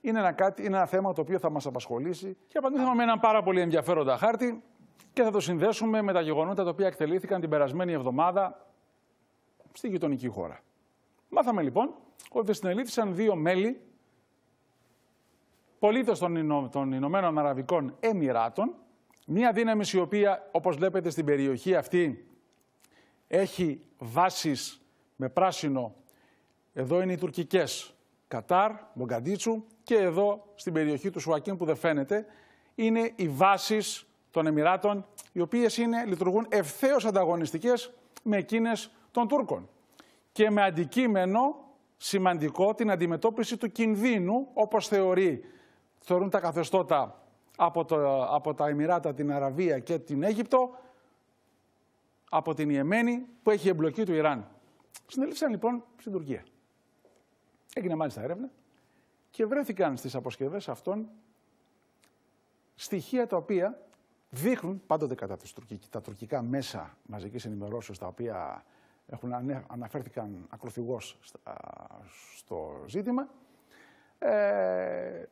[SPEAKER 1] Είναι ένα, είναι ένα θέμα το οποίο θα μας απασχολήσει και απαντήσαμε με έναν πάρα πολύ ενδιαφέροντα χάρτη και θα το συνδέσουμε με τα γεγονότα τα οποία εκτελήθηκαν την περασμένη εβδομάδα στη γειτονική χώρα. Μάθαμε λοιπόν ότι συνελήφθησαν δύο μέλη πολίτε των, Ηνω... των Ηνωμένων Αραβικών Εμμυράτων, μια δύναμη η οποία, όπως βλέπετε στην περιοχή αυτή, έχει βάσεις με πράσινο. Εδώ είναι οι τουρκικές. Κατάρ, Μογκαντίτσου και εδώ στην περιοχή του Σουακίν που δεν φαίνεται, είναι οι βάσεις των Εμμυράτων, οι οποίες λειτουργούν ευθέως ανταγωνιστικές με εκείνες των Τούρκων και με αντικείμενο σημαντικό την αντιμετώπιση του κινδύνου, όπως θεωρεί, θεωρούν τα καθεστώτα από, το, από τα Εμμυράτα, την Αραβία και την Αίγυπτο, από την Ιεμένη που έχει εμπλοκή του Ιράν. Συνελήφθησαν λοιπόν στην Τουρκία. Έγινε μάλιστα έρευνα και βρέθηκαν στις αποσκευές αυτών στοιχεία τα οποία δείχνουν πάντοτε κατά τα τουρκικά μέσα μαζικής ενημερώσεως τα οποία έχουν, αναφέρθηκαν ακροθυγώς στο ζήτημα. Ε,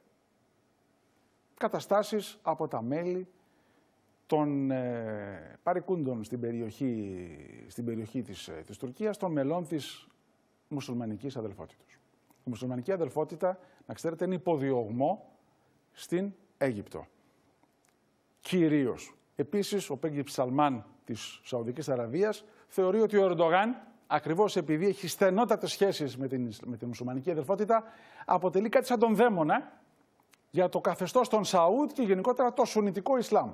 [SPEAKER 1] καταστάσεις από τα μέλη των ε, παρικούντων στην περιοχή, στην περιοχή της, ε, της Τουρκίας, των μελών της μουσουλμανικής αδελφότητας. Η μουσουλμανική αδελφότητα, να ξέρετε, είναι υποδιωγμό στην Αίγυπτο. Κυρίως. Επίσης, ο πέγει Σαλμάν της Σαουδικής Αραβίας θεωρεί ότι ο Ερντογάν, ακριβώς επειδή έχει στενότατες σχέσεις με την, με την μουσουλμανική αδελφότητα, αποτελεί κάτι σαν τον δαίμονα για το καθεστώς των Σαούτ και γενικότερα το σουνητικό Ισλάμ.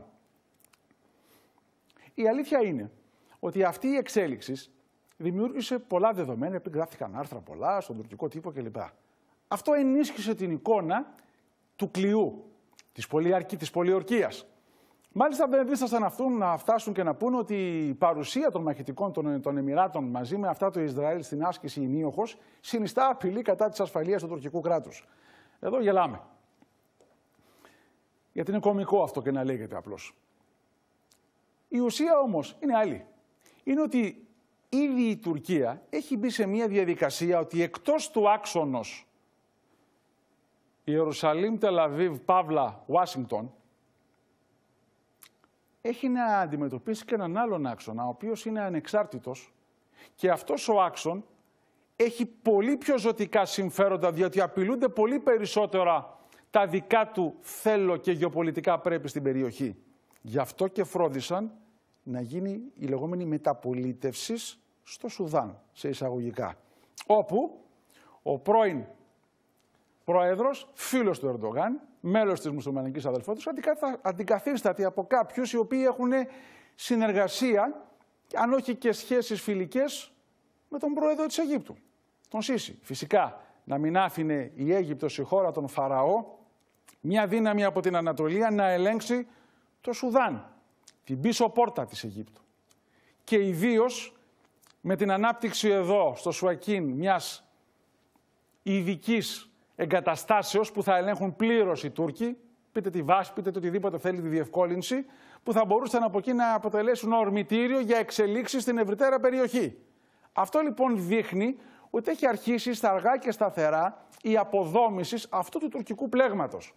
[SPEAKER 1] Η αλήθεια είναι ότι αυτή η εξέλιξη δημιούργησε πολλά δεδομένα, επιγράφτηκαν άρθρα πολλά στον τουρκικό τύπο κλπ. Αυτό ενίσχυσε την εικόνα του κλειού, της, της πολιορκίας. Μάλιστα, δεν δίστασαν αυτούν να φτάσουν και να πούν ότι η παρουσία των μαχητικών των, των Εμμυράτων μαζί με αυτά του Ισραήλ στην άσκηση ενίωχο, συνιστά απειλή κατά της ασφαλείας του τουρκικού κράτους. Εδώ γελάμε. Γιατί είναι κωμικό αυτό και να λέγεται απλώς. Η ουσία όμως είναι άλλη. Είναι ότι ήδη η Τουρκία έχει μπει σε μια διαδικασία ότι εκτός του άξονος Ιερουσαλήμ, Τελαβίβ, Παύλα, Ουάσιγκτον, έχει να αντιμετωπίσει και έναν άλλον άξονα, ο οποίος είναι ανεξάρτητος και αυτός ο άξον έχει πολύ πιο ζωτικά συμφέροντα, διότι απειλούνται πολύ περισσότερα τα δικά του θέλω και γεωπολιτικά πρέπει στην περιοχή. Γι' αυτό και φρόντισαν να γίνει η λεγόμενη μεταπολίτευση στο Σουδάν, σε εισαγωγικά. Όπου ο πρώην πρόεδρος, φίλος του Ερντογάν, μέλος της μουσουλμανικής αδελφότητας, αντικαθίσταται από κάποιους οι οποίοι έχουν συνεργασία, αν όχι και σχέσεις φιλικές, με τον πρόεδρο της Αιγύπτου, τον Σίση. Φυσικά, να μην άφηνε η Αίγυπτος η χώρα των Φαραώ, μια δύναμη από την Ανατολία να ελέγξει το Σουδάν, την πίσω πόρτα της Αιγύπτου. Και ιδίως με την ανάπτυξη εδώ, στο Σουακίν, μιας ειδικής εγκαταστάσεως που θα ελέγχουν πλήρως οι Τούρκοι, πείτε τη βάση, πείτε το οτιδήποτε θέλει τη διευκόλυνση, που θα μπορούσαν από εκεί να αποτελέσουν ορμητήριο για εξελίξεις στην ευρυτέρα περιοχή. Αυτό λοιπόν δείχνει ότι έχει αρχίσει στα αργά και σταθερά η αποδόμηση αυτού του τουρκικού πλέγματος.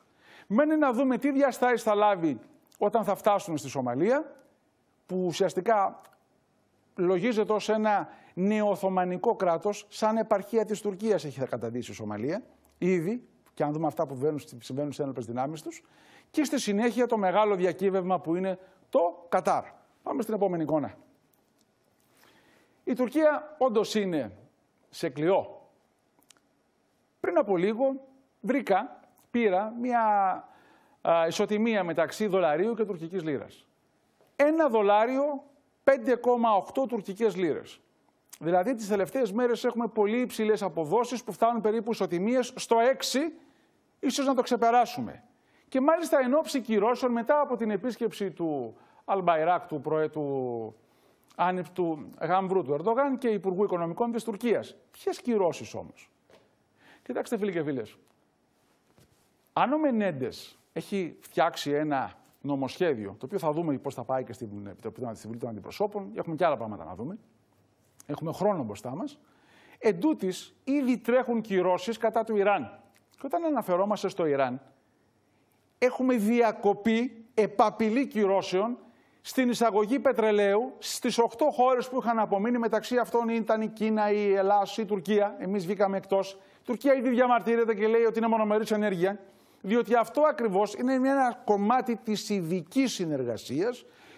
[SPEAKER 1] Μένει να δούμε τι διαστάσεις θα λάβει όταν θα φτάσουν στη Σομαλία, που ουσιαστικά λογίζεται ως ένα νεοοθωμανικό κράτος, σαν επαρχία της Τουρκίας έχει καταντήσει η Σομαλία, ήδη, και αν δούμε αυτά που συμβαίνουν στις ένοπλες δυνάμεις τους, και στη συνέχεια το μεγάλο διακύβευμα που είναι το Κατάρ. Πάμε στην επόμενη εικόνα. Η Τουρκία όντως είναι σε κλειό. Πριν από λίγο βρήκα, πήρα μια α, ισοτιμία μεταξύ δολαρίου και τουρκικής λίρας. Ένα δολάριο, 5,8 τουρκικές λίρες. Δηλαδή τις τελευταίες μέρες έχουμε πολύ υψηλές αποδόσεις που φτάνουν περίπου ισοτιμίες στο 6, ίσως να το ξεπεράσουμε. Και μάλιστα εν ώψη κυρώσεων μετά από την επίσκεψη του Αλμπαϊράκ, του προέτου του γάμβρου του Ερντογάν και Υπουργού Οικονομικών της Τουρκίας. Ποιες κυρώσεις όμως. Κοιτάξτε φίλοι και φίλες, αν ο Μενέντες έχει φτιάξει ένα νομοσχέδιο, το οποίο θα δούμε πώς θα πάει και στην Επιτροπή των Αντιπροσώπων, έχουμε και άλλα πράγματα να δούμε, Έχουμε χρόνο μπροστά μας. Εν τούτης, ήδη τρέχουν κυρώσεις κατά του Ιράν. Και όταν αναφερόμαστε στο Ιράν, έχουμε διακοπή επαπειλή κυρώσεων στην εισαγωγή πετρελαίου στις 8 χώρες που είχαν απομείνει. Μεταξύ αυτών ήταν η Κίνα, η Ελλάδα, η Τουρκία. εμει βγήκαμε εκτο Η Τουρκία ήδη διαμαρτύρεται και λέει ότι είναι μονομερής ενέργεια. Διότι αυτό ακριβω είναι ένα κομμάτι της ειδικής συνεργασια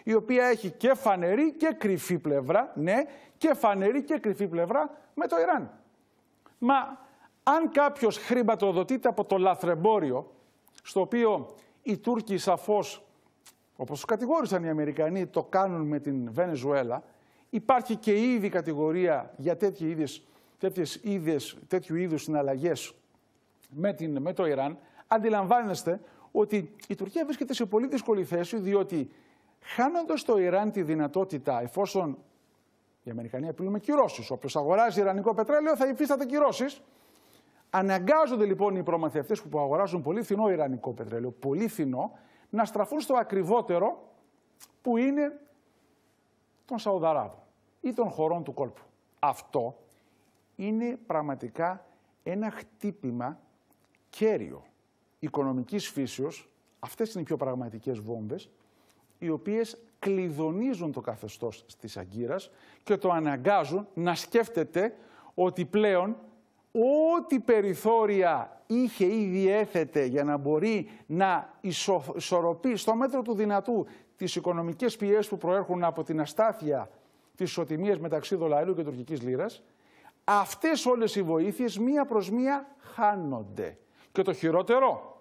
[SPEAKER 1] η οποία έχει και φανερή και κρυφή πλευρά, ναι, και φανερή και κρυφή πλευρά με το Ιράν. Μα αν κάποιος χρηματοδοτείται από το λαθρεμπόριο, στο οποίο οι Τούρκοι σαφώς, όπως τους κατηγόρησαν οι Αμερικανοί, το κάνουν με την Βενεζουέλα, υπάρχει και ήδη κατηγορία για τέτοιου τέτοιες είδες, τέτοιου είδους συναλλαγές με, την, με το Ιράν, αντιλαμβάνεστε ότι η Τουρκία βρίσκεται σε πολύ δύσκολη θέση, διότι χάνοντας το Ιράν τη δυνατότητα, εφόσον οι Αμερικανοί απειλούν με κυρώσεις. Όποιο αγοράζει Ιρανικό πετρέλαιο θα υφίσταται κυρώσεις. Αναγκάζονται λοιπόν οι προμηθευτές που αγοράζουν πολύ φθηνό Ιρανικό πετρέλαιο, πολύ φθηνό, να στραφούν στο ακριβότερο που είναι των Σαουδαράβων ή των χωρών του κόλπου. Αυτό είναι πραγματικά ένα χτύπημα κέριο οικονομικής φύσεως, αυτές είναι οι πιο πραγματικές βόμβες, οι οποίες κλειδονίζουν το καθεστώς της αγκύρας και το αναγκάζουν να σκέφτεται ότι πλέον ό,τι περιθώρια είχε ή διέθετε για να μπορεί να ισορροπεί στο μέτρο του δυνατού τις οικονομικές πιέσεις που προέρχουν από την αστάθεια της ισοτιμίας μεταξύ δολαρίου και τουρκικής λίρας, αυτές όλες οι βοήθειες μία προς μία χάνονται. Και το χειρότερο,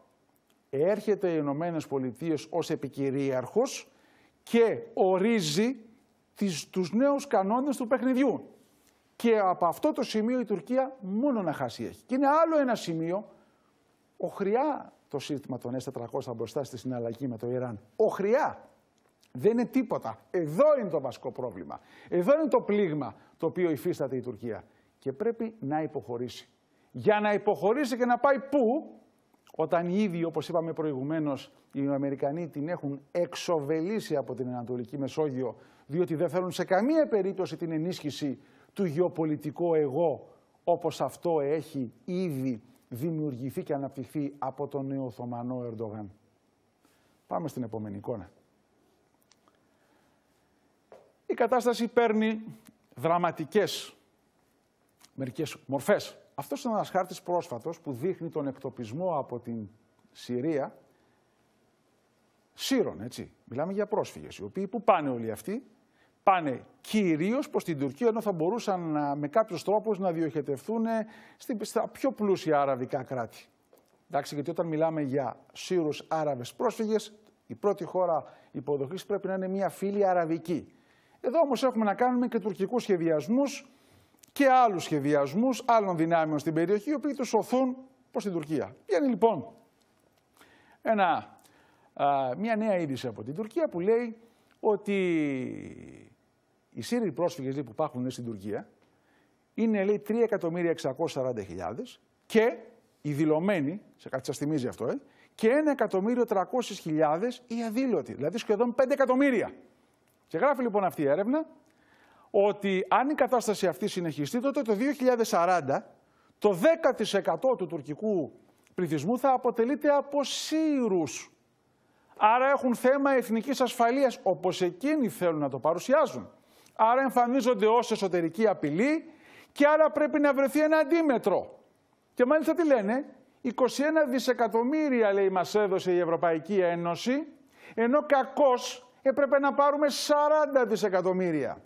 [SPEAKER 1] έρχεται οι Ηνωμένες Πολιτείες ως επικυρίαρχος και ορίζει τις, τους νέους κανόνες του παιχνιδιού. Και από αυτό το σημείο η Τουρκία μόνο να χάσει έχει. Και είναι άλλο ένα σημείο, οχριά το σύστημα των S400 μπροστά στη συναλλαγή με το Ιράν. Οχριά. Δεν είναι τίποτα. Εδώ είναι το βασικό πρόβλημα. Εδώ είναι το πλήγμα το οποίο υφίσταται η Τουρκία. Και πρέπει να υποχωρήσει. Για να υποχωρήσει και να πάει πού, όταν ήδη, όπως είπαμε προηγουμένως, οι Αμερικανοί την έχουν εξοβελήσει από την Ανατολική Μεσόγειο, διότι δεν θέλουν σε καμία περίπτωση την ενίσχυση του γεωπολιτικού εγώ, όπως αυτό έχει ήδη δημιουργηθεί και αναπτυχθεί από τον νέο Οθωμανό Ερντογάν. Πάμε στην επόμενη εικόνα. Η κατάσταση παίρνει δραματικές μερικές μορφές. Αυτός είναι ένας χάρτης πρόσφατος που δείχνει τον εκτοπισμό από την Συρία Σύρων, έτσι. Μιλάμε για πρόσφυγες, οι οποίοι που πάνε όλοι αυτοί, πάνε κυρίως προς την Τουρκία, ενώ θα μπορούσαν με κάποιους τρόπους να διοχετευτούν στα πιο πλούσια αραβικά κράτη. Εντάξει, γιατί όταν μιλάμε για Σύρους άραβες πρόσφυγες, η πρώτη χώρα υποδοχής πρέπει να είναι μια φίλη αραβική. Εδώ όμως έχουμε να κάνουμε και τουρκικούς σχεδιασμούς και άλλους σχεδιασμούς άλλων δυνάμεων στην περιοχή, οι οποίοι τους σωθούν προς την Τουρκία. Βγαίνει λοιπόν ένα, α, μια νέα είδηση από την Τουρκία που λέει ότι οι Σύριοι πρόσφυγες που υπάρχουν στην Τουρκία είναι λέει 3.640.000 και οι δηλωμένοι, σε κάτι σας θυμίζει αυτό, ε, και 1.300.000 οι αδήλωτοι, δηλαδή σχεδόν 5 εκατομμύρια. Και γράφει λοιπόν αυτή η έρευνα ότι αν η κατάσταση αυτή συνεχιστεί, τότε το 2040 το 10% του τουρκικού πληθυσμού θα αποτελείται από Σύρους. Άρα έχουν θέμα εθνικής ασφαλείας, όπως εκείνοι θέλουν να το παρουσιάζουν. Άρα εμφανίζονται ως εσωτερική απειλή και άρα πρέπει να βρεθεί ένα αντίμετρο. Και μάλιστα τι λένε, 21 δισεκατομμύρια λέει μας έδωσε η Ευρωπαϊκή Ένωση, ενώ κακώς έπρεπε να πάρουμε 40 δισεκατομμύρια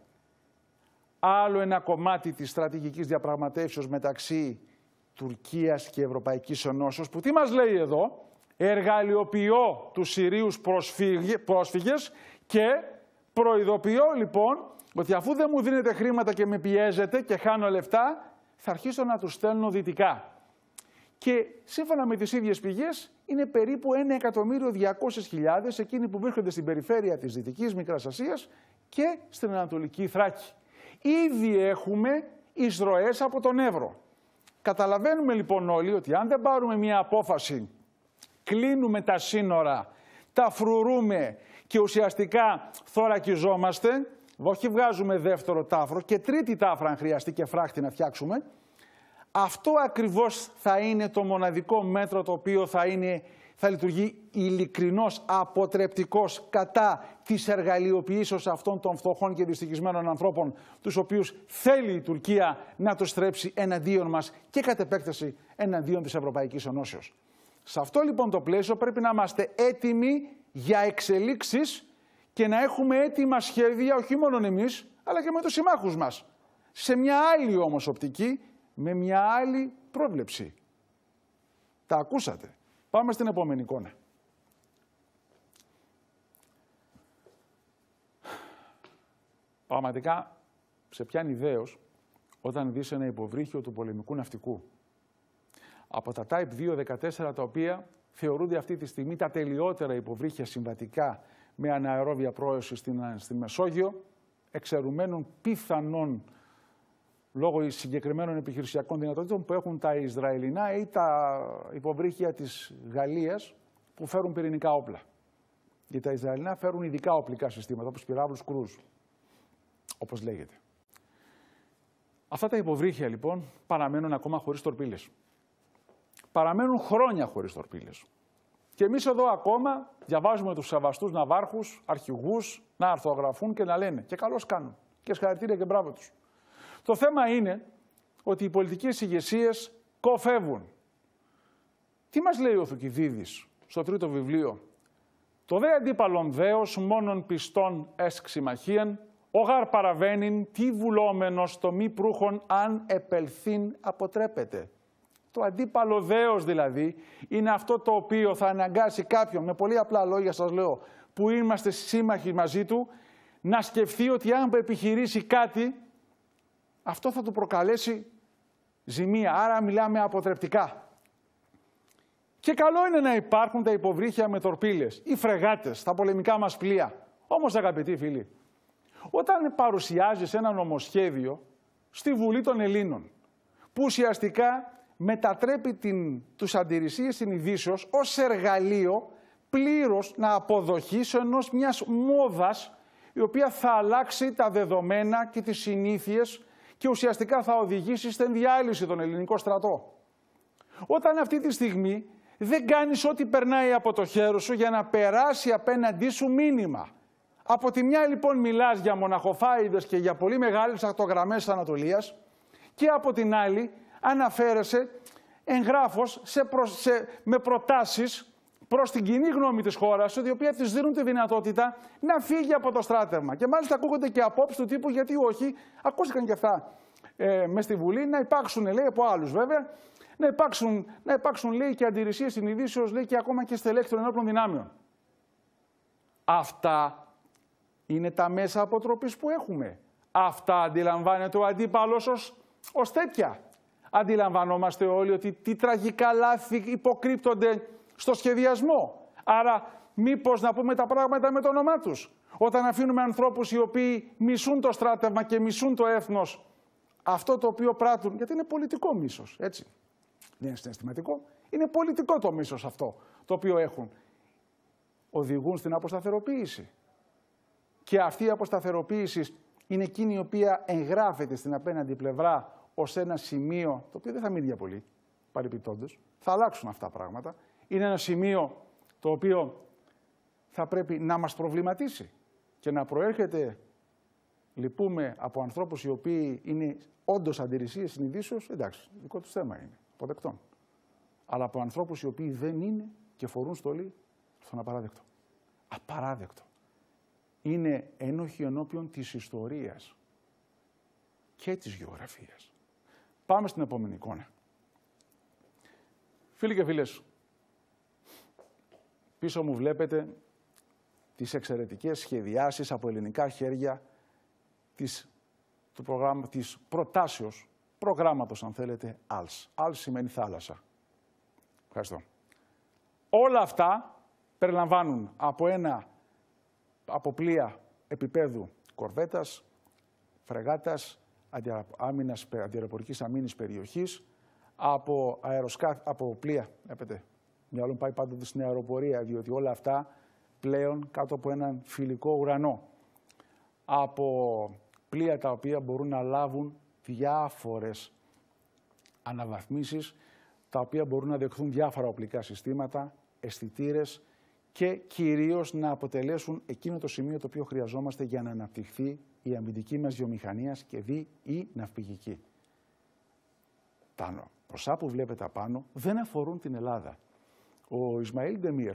[SPEAKER 1] άλλο ένα κομμάτι της στρατηγικής διαπραγματεύσεως μεταξύ Τουρκίας και Ευρωπαϊκής Ενώσεως, που τι μας λέει εδώ, εργαλειοποιώ τους Συρίους πρόσφυγες και προειδοποιώ λοιπόν ότι αφού δεν μου δίνετε χρήματα και με πιέζετε και χάνω λεφτά, θα αρχίσω να τους στέλνω δυτικά. Και σύμφωνα με τις ίδιες πηγές, είναι περίπου 1.200.000 εκείνοι που βρίσκονται στην περιφέρεια της Δυτικής Μικράς Ασίας και στην Ανατολική Θράκη. Ήδη έχουμε εισρωές από τον Εύρο. Καταλαβαίνουμε λοιπόν όλοι ότι αν δεν πάρουμε μια απόφαση, κλείνουμε τα σύνορα, τα φρουρούμε και ουσιαστικά θωρακιζόμαστε, όχι βγάζουμε δεύτερο τάφρο και τρίτη τάφρα αν χρειαστεί και φράχτη να φτιάξουμε, αυτό ακριβώς θα είναι το μοναδικό μέτρο το οποίο θα, είναι, λειτουργεί ειλικρινώς, αποτρεπτικός κατά τη εργαλειοποίηση αυτών των φτωχών και δυστυχισμένων ανθρώπων, τους οποίους θέλει η Τουρκία να το στρέψει εναντίον μας και κατ' επέκταση εναντίον της Ευρωπαϊκής Ενώσεως. Σε αυτό λοιπόν το πλαίσιο πρέπει να είμαστε έτοιμοι για εξελίξεις και να έχουμε έτοιμα σχέδια όχι μόνο εμείς, αλλά και με τους συμμάχους μας. Σε μια άλλη όμως οπτική, με μια άλλη πρόβλεψη. Τα ακούσατε. Πάμε στην επόμενη εικόνα. πραγματικά σε πιάνει ιδέω όταν δεις ένα υποβρύχιο του πολεμικού ναυτικού. Από τα Type 214 τα οποία θεωρούνται αυτή τη στιγμή τα τελειότερα υποβρύχια συμβατικά με αναερόβια πρόωση στην, στη Μεσόγειο, εξαιρουμένων πιθανών λόγω συγκεκριμένων επιχειρησιακών δυνατοτήτων που έχουν τα Ισραηλινά ή τα υποβρύχια της Γαλλίας που φέρουν πυρηνικά όπλα. Γιατί τα Ισραηλινά φέρουν ειδικά οπλικά συστήματα, όπως πυράβλους κρούζ όπως λέγεται. Αυτά τα υποβρύχια λοιπόν παραμένουν ακόμα χωρίς τορπίλες. Παραμένουν χρόνια χωρίς τορπίλες. Και εμείς εδώ ακόμα διαβάζουμε τους σεβαστούς ναυάρχους, αρχηγούς, να αρθογραφούν και να λένε. Και καλώς κάνουν. Και συγχαρητήρια και μπράβο τους. Το θέμα είναι ότι οι πολιτικές ηγεσίες κοφεύουν. Τι μας λέει ο Θουκυδίδης στο τρίτο βιβλίο. Το δε αντίπαλον δέος μόνον πιστών εσξημαχίαν ο γαρ τι βουλόμενος το μη προύχον αν επελθύν αποτρέπεται. Το αντίπαλο δέος δηλαδή είναι αυτό το οποίο θα αναγκάσει κάποιον, με πολύ απλά λόγια σας λέω, που είμαστε σύμμαχοι μαζί του, να σκεφτεί ότι αν επιχειρήσει κάτι, αυτό θα του προκαλέσει ζημία. Άρα μιλάμε αποτρεπτικά. Και καλό είναι να υπάρχουν τα υποβρύχια με τορπίλες ή φρεγάτες στα πολεμικά μας πλοία. Όμως αγαπητοί φίλοι, όταν παρουσιάζεις ένα νομοσχέδιο στη Βουλή των Ελλήνων, που ουσιαστικά μετατρέπει την, τους αντιρρησίες συνειδήσεως ως εργαλείο πλήρως να αποδοχείς ενός μιας μόδας η οποία θα αλλάξει τα δεδομένα και τις συνήθειες και ουσιαστικά θα οδηγήσει στην διάλυση των ελληνικό στρατό. Όταν αυτή τη στιγμή δεν κάνεις ό,τι περνάει από το χέρι σου για να περάσει απέναντί σου μήνυμα. Από τη μια λοιπόν μιλάς για μοναχοφάιδες και για πολύ μεγάλες της ανατολίας και από την άλλη αναφέρεσαι εγγράφος σε με προτάσεις προς την κοινή γνώμη της χώρας οι η οποία της δίνουν τη δυνατότητα να φύγει από το στράτευμα. Και μάλιστα ακούγονται και απόψεις του τύπου γιατί όχι, ακούστηκαν και αυτά ε, μες στη Βουλή, να υπάρξουν, λέει, από άλλους βέβαια, να υπάρξουν, να υπάρξουν λέει, και αντιρρησίες συνειδήσεως, λέει, και ακόμα και στελέχη των ενόπλων δυνάμεων. Αυτά είναι τα μέσα αποτροπής που έχουμε. Αυτά αντιλαμβάνεται ο αντίπαλος ως, ως τέτοια. Αντιλαμβανόμαστε όλοι ότι τι τραγικά λάθη υποκρύπτονται στο σχεδιασμό. Άρα μήπως να πούμε τα πράγματα με το όνομά τους. Όταν αφήνουμε ανθρώπους οι οποίοι μισούν το στράτευμα και μισούν το έθνος, αυτό το οποίο πράττουν, γιατί είναι πολιτικό μίσος, έτσι. Δεν είναι συναισθηματικό. Είναι πολιτικό το μίσος αυτό το οποίο έχουν. Οδηγούν στην αποσταθεροποίηση. Και αυτή η αποσταθεροποίηση είναι εκείνη η οποία εγγράφεται στην απέναντι πλευρά ως ένα σημείο το οποίο δεν θα μείνει για πολύ. θα αλλάξουν αυτά τα πράγματα. Είναι ένα σημείο το οποίο θα πρέπει να μας προβληματίσει και να προέρχεται, λυπούμε, από ανθρώπους οι οποίοι είναι όντως αντιρρησίες συνειδήσεω. εντάξει, δικό τους θέμα είναι, αποδεκτών. Αλλά από ανθρώπους οι οποίοι δεν είναι και φορούν στολή, στον απαράδεκτο. Απαράδεκτο είναι ένοχοι ενώπιον της ιστορίας και της γεωγραφίας. Πάμε στην επόμενη εικόνα. Φίλοι και φίλες, πίσω μου βλέπετε τις εξαιρετικές σχεδιάσεις από ελληνικά χέρια της, του προγράμμα, της προτάσεως, προγράμματος αν θέλετε, ΑΛΣ. ALS σημαίνει θάλασσα. Ευχαριστώ. Όλα αυτά περιλαμβάνουν από ένα από πλοία επίπεδου κορβέτας, φρεγάτας, αντιαεροπορικής αμήνης περιοχής, από, αεροσκά, από πλοία, έπετε, μυαλό πάει πάντοτε στην αεροπορία, διότι όλα αυτά πλέον κάτω από έναν φιλικό ουρανό. Από πλοία τα οποία μπορούν να λάβουν διάφορες αναβαθμίσεις, τα οποία μπορούν να δεχθούν διάφορα οπλικά συστήματα, αισθητήρες, και κυρίως να αποτελέσουν εκείνο το σημείο το οποίο χρειαζόμαστε για να αναπτυχθεί η αμυντική μας βιομηχανία και δι ή ναυπηγική. Τα ποσά που βλέπετε απάνω δεν αφορούν την Ελλάδα. Ο Ισμαήλ Ντεμίρ,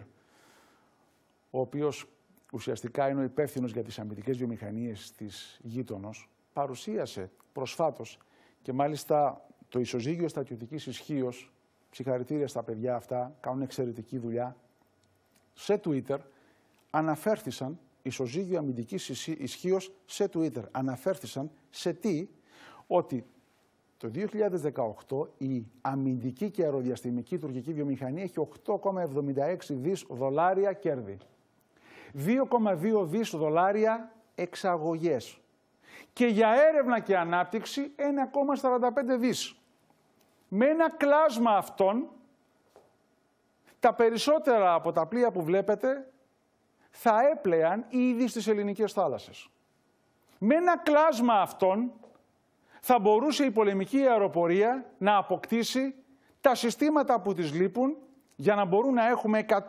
[SPEAKER 1] ο οποίος ουσιαστικά είναι ο υπεύθυνος για τις αμυντικές βιομηχανίες της γείτονος, παρουσίασε προσφάτως και μάλιστα το ισοζύγιο στατιωτικής ισχύως, ψυχαρητήρια στα παιδιά αυτά, κάνουν εξαιρετική δουλειά, σε Twitter αναφέρθησαν ισοζύγιο αμυντικής ισχύως σε Twitter. Αναφέρθησαν σε τι, ότι το 2018 η αμυντική και αεροδιαστημική τουρκική βιομηχανία έχει 8,76 δις δολάρια κέρδη. 2,2 δις δολάρια εξαγωγές. Και για έρευνα και ανάπτυξη 1,45 δις. Με ένα κλάσμα αυτών τα περισσότερα από τα πλοία που βλέπετε θα έπλεαν ήδη στις ελληνικές θάλασσες. Με ένα κλάσμα αυτών θα μπορούσε η πολεμική αεροπορία να αποκτήσει τα συστήματα που της λείπουν για να μπορούν να έχουμε 100%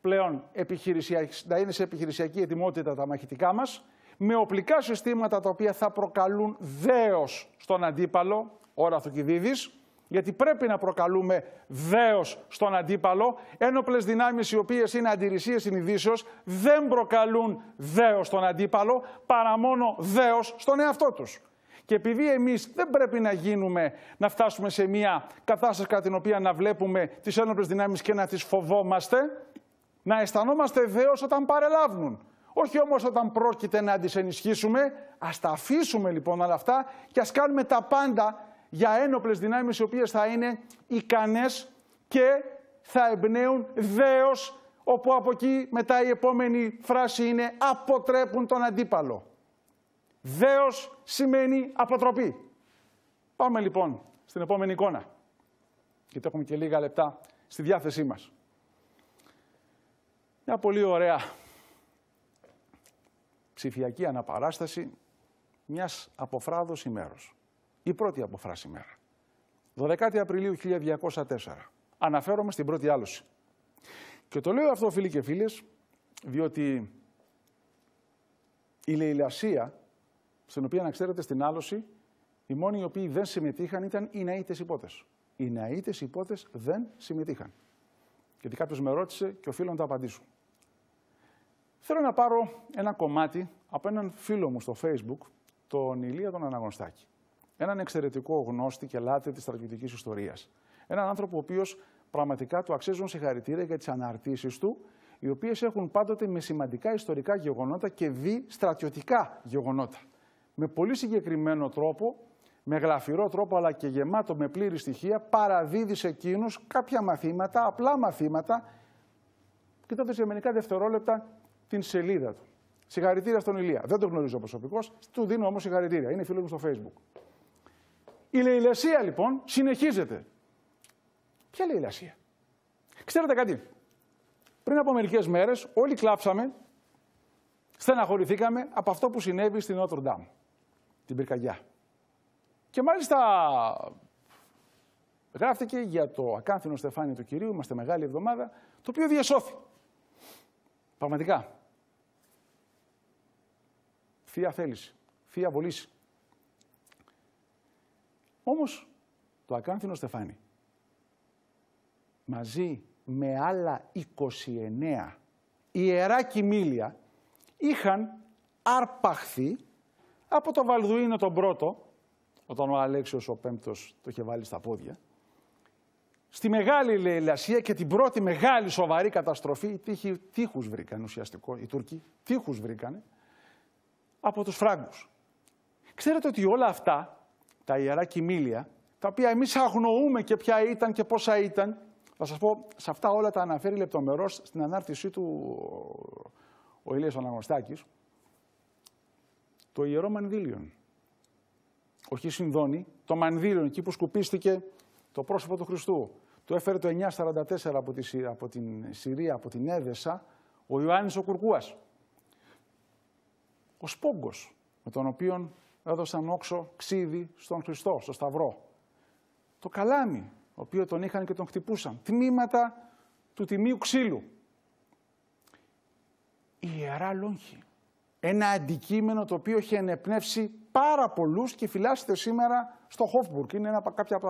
[SPEAKER 1] πλέον να είναι σε επιχειρησιακή ετοιμότητα τα μαχητικά μας, με οπλικά συστήματα τα οποία θα προκαλούν δέος στον αντίπαλο, ώρα γιατί πρέπει να προκαλούμε δέος στον αντίπαλο. Ένοπλες δυνάμεις, οι οποίες είναι αντιρρησίες συνειδήσεως, δεν προκαλούν δέος στον αντίπαλο, παρά μόνο δέος στον εαυτό τους. Και επειδή εμείς δεν πρέπει να γίνουμε, να φτάσουμε σε μια κατάσταση κατά την οποία να βλέπουμε τις ένοπλες δυνάμεις και να τις φοβόμαστε, να αισθανόμαστε δέος όταν παρελάβουν. Όχι όμως όταν πρόκειται να τις ενισχύσουμε, ας τα αφήσουμε λοιπόν όλα αυτά και ας κάνουμε τα πάντα για ένοπλες δυνάμεις οι οποίες θα είναι ικανές και θα εμπνέουν δέος, όπου από εκεί μετά η επόμενη φράση είναι «αποτρέπουν τον αντίπαλο». Δέος σημαίνει αποτροπή. Πάμε λοιπόν στην επόμενη εικόνα, γιατί έχουμε και λίγα λεπτά στη διάθεσή μας. Μια πολύ ωραία ψηφιακή αναπαράσταση μιας αποφράδος ημέρος. Η πρώτη αποφράση μέρα. 12 Απριλίου 1204. Αναφέρομαι στην πρώτη άλωση. Και το λέω αυτό φίλοι και φίλες, διότι η λαιλασία, στην οποία να ξέρετε στην άλωση, οι μόνοι οι οποίοι δεν συμμετείχαν ήταν οι ναήτες υπότες. Οι ναήτες υπότες δεν συμμετείχαν. Γιατί κάποιος με ρώτησε και οφείλω να το απαντήσω. Θέλω να πάρω ένα κομμάτι από έναν φίλο μου στο facebook, τον Ηλία τον Αναγνωστάκη έναν εξαιρετικό γνώστη και λάτρη της στρατιωτικής ιστορίας. Έναν άνθρωπο ο οποίος πραγματικά του αξίζουν συγχαρητήρια για τις αναρτήσεις του, οι οποίες έχουν πάντοτε με σημαντικά ιστορικά γεγονότα και δι στρατιωτικά γεγονότα. Με πολύ συγκεκριμένο τρόπο, με γλαφυρό τρόπο, αλλά και γεμάτο με πλήρη στοιχεία, παραδίδει σε εκείνους κάποια μαθήματα, απλά μαθήματα, κοιτώντας για μερικά δευτερόλεπτα την σελίδα του. Συγχαρητήρια στον Ηλία. Δεν τον γνωρίζω προσωπικώς, του δίνω όμως συγχαρητήρια. Είναι φίλος μου στο Facebook. Η λαιλασία λοιπόν συνεχίζεται. Ποια λαιλασία. Ξέρετε κάτι. Πριν από μερικές μέρες όλοι κλάψαμε, στεναχωρηθήκαμε από αυτό που συνέβη στην Notre την πυρκαγιά. Και μάλιστα γράφτηκε για το ακάνθινο στεφάνι του Κυρίου, είμαστε μεγάλη εβδομάδα, το οποίο διασώθη. Πραγματικά. Θεία θέληση, θεία βολήση. Όμως το ακάνθινο στεφάνι μαζί με άλλα 29 ιερά κοιμήλια είχαν αρπαχθεί από τον Βαλδουίνο τον πρώτο, όταν ο Αλέξιος ο Πέμπτος το είχε βάλει στα πόδια, στη μεγάλη λαϊλασία και την πρώτη μεγάλη σοβαρή καταστροφή, οι τείχους βρήκαν ουσιαστικό, οι Τούρκοι τείχους βρήκανε από τους Φράγκους. Ξέρετε ότι όλα αυτά τα Ιερά Κοιμήλια, τα οποία εμείς αγνοούμε και ποια ήταν και πόσα ήταν. Θα σας πω, σε αυτά όλα τα αναφέρει λεπτομερώς στην ανάρτησή του ο Ηλίας Αναγνωστάκης, το Ιερό Μανδύλιον. Όχι συνδώνει, το Μανδύλιον, εκεί που σκουπίστηκε το πρόσωπο του Χριστού. Το έφερε το 944 από, τη, από την Συρία, από την Έδεσα, ο Ιωάννης ο Κουρκούας. Ο Σπόγκος, με τον οποίο έδωσαν όξο ξύδι στον Χριστό, στο Σταυρό. Το καλάμι, το οποίο τον είχαν και τον χτυπούσαν. Τμήματα του τιμίου ξύλου. Η Ιερά Λόγχη. Ένα αντικείμενο το οποίο έχει ενεπνεύσει πάρα πολλούς και φυλάσσεται σήμερα στο Χόφμπουργκ. Είναι ένα από κάποια από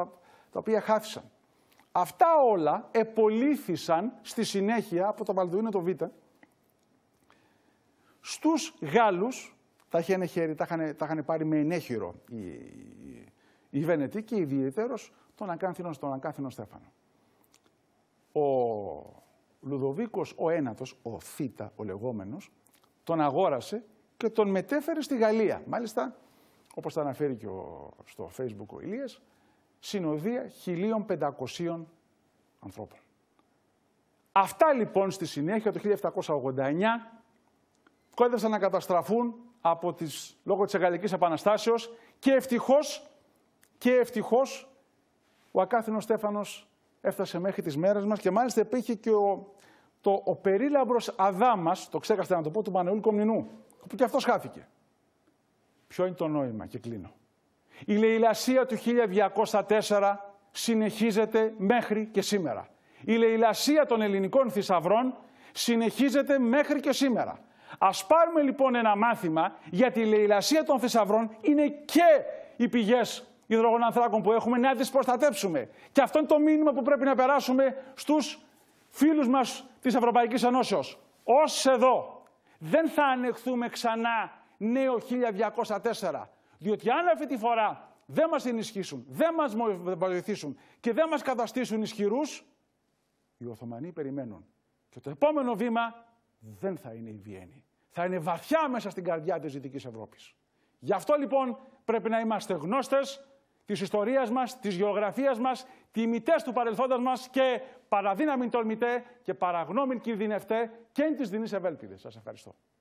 [SPEAKER 1] τα οποία χάθησαν. Αυτά όλα επολύθησαν στη συνέχεια από το Βαλδουίνο το Β στους Γάλλους τα είχε ένα χέρι, είχαν, πάρει με ενέχειρο η η Βενετοί και ιδιαίτερο τον Ακάνθινο, τον Ακάνθινο Στέφανο. Ο Λουδοβίκος ο ένατος, ο Θήτα ο λεγόμενος, τον αγόρασε και τον μετέφερε στη Γαλλία. Μάλιστα, όπως τα αναφέρει και ο, στο facebook ο Ηλίας, συνοδεία 1500 ανθρώπων. Αυτά λοιπόν στη συνέχεια το 1789 κόντευσαν να καταστραφούν από τις, λόγω της Γαλλικής Επαναστάσεως και ευτυχώς, και ευτυχώς ο Ακάθινος Στέφανος έφτασε μέχρι τις μέρες μας και μάλιστα υπήρχε και ο, το, ο περίλαμπρος Αδάμας, το ξέχαστε να το πω, του Μανεούλ Κομνηνού, όπου και αυτός χάθηκε. Ποιο είναι το νόημα και κλείνω. Η λαιλασία του 1204 συνεχίζεται μέχρι και σήμερα. Η λαιλασία των ελληνικών θησαυρών συνεχίζεται μέχρι και σήμερα. Ας πάρουμε λοιπόν ένα μάθημα γιατί η λαιλασία των θησαυρών είναι και οι πηγές υδρογων ανθράκων που έχουμε να τις προστατέψουμε. Και αυτό είναι το μήνυμα που πρέπει να περάσουμε στους φίλους μας της Ευρωπαϊκής Ενώσεως. Ως εδώ δεν θα ανεχθούμε ξανά νέο 1204. Διότι αν αυτή τη φορά δεν μας ενισχύσουν, δεν μας βοηθήσουν και δεν μας καταστήσουν ισχυρούς, οι Οθωμανοί περιμένουν. Και το επόμενο βήμα δεν θα είναι η Βιέννη. Θα είναι βαθιά μέσα στην καρδιά της Δυτικής Ευρώπης. Γι' αυτό λοιπόν πρέπει να είμαστε γνώστες της ιστορίας μας, της γεωγραφίας μας, τιμητές του παρελθόντος μας και παραδύναμοιν τολμητέ και παραγνώμην κινδυνευτέ και εν της δινής ευέλπιδες. Σας ευχαριστώ.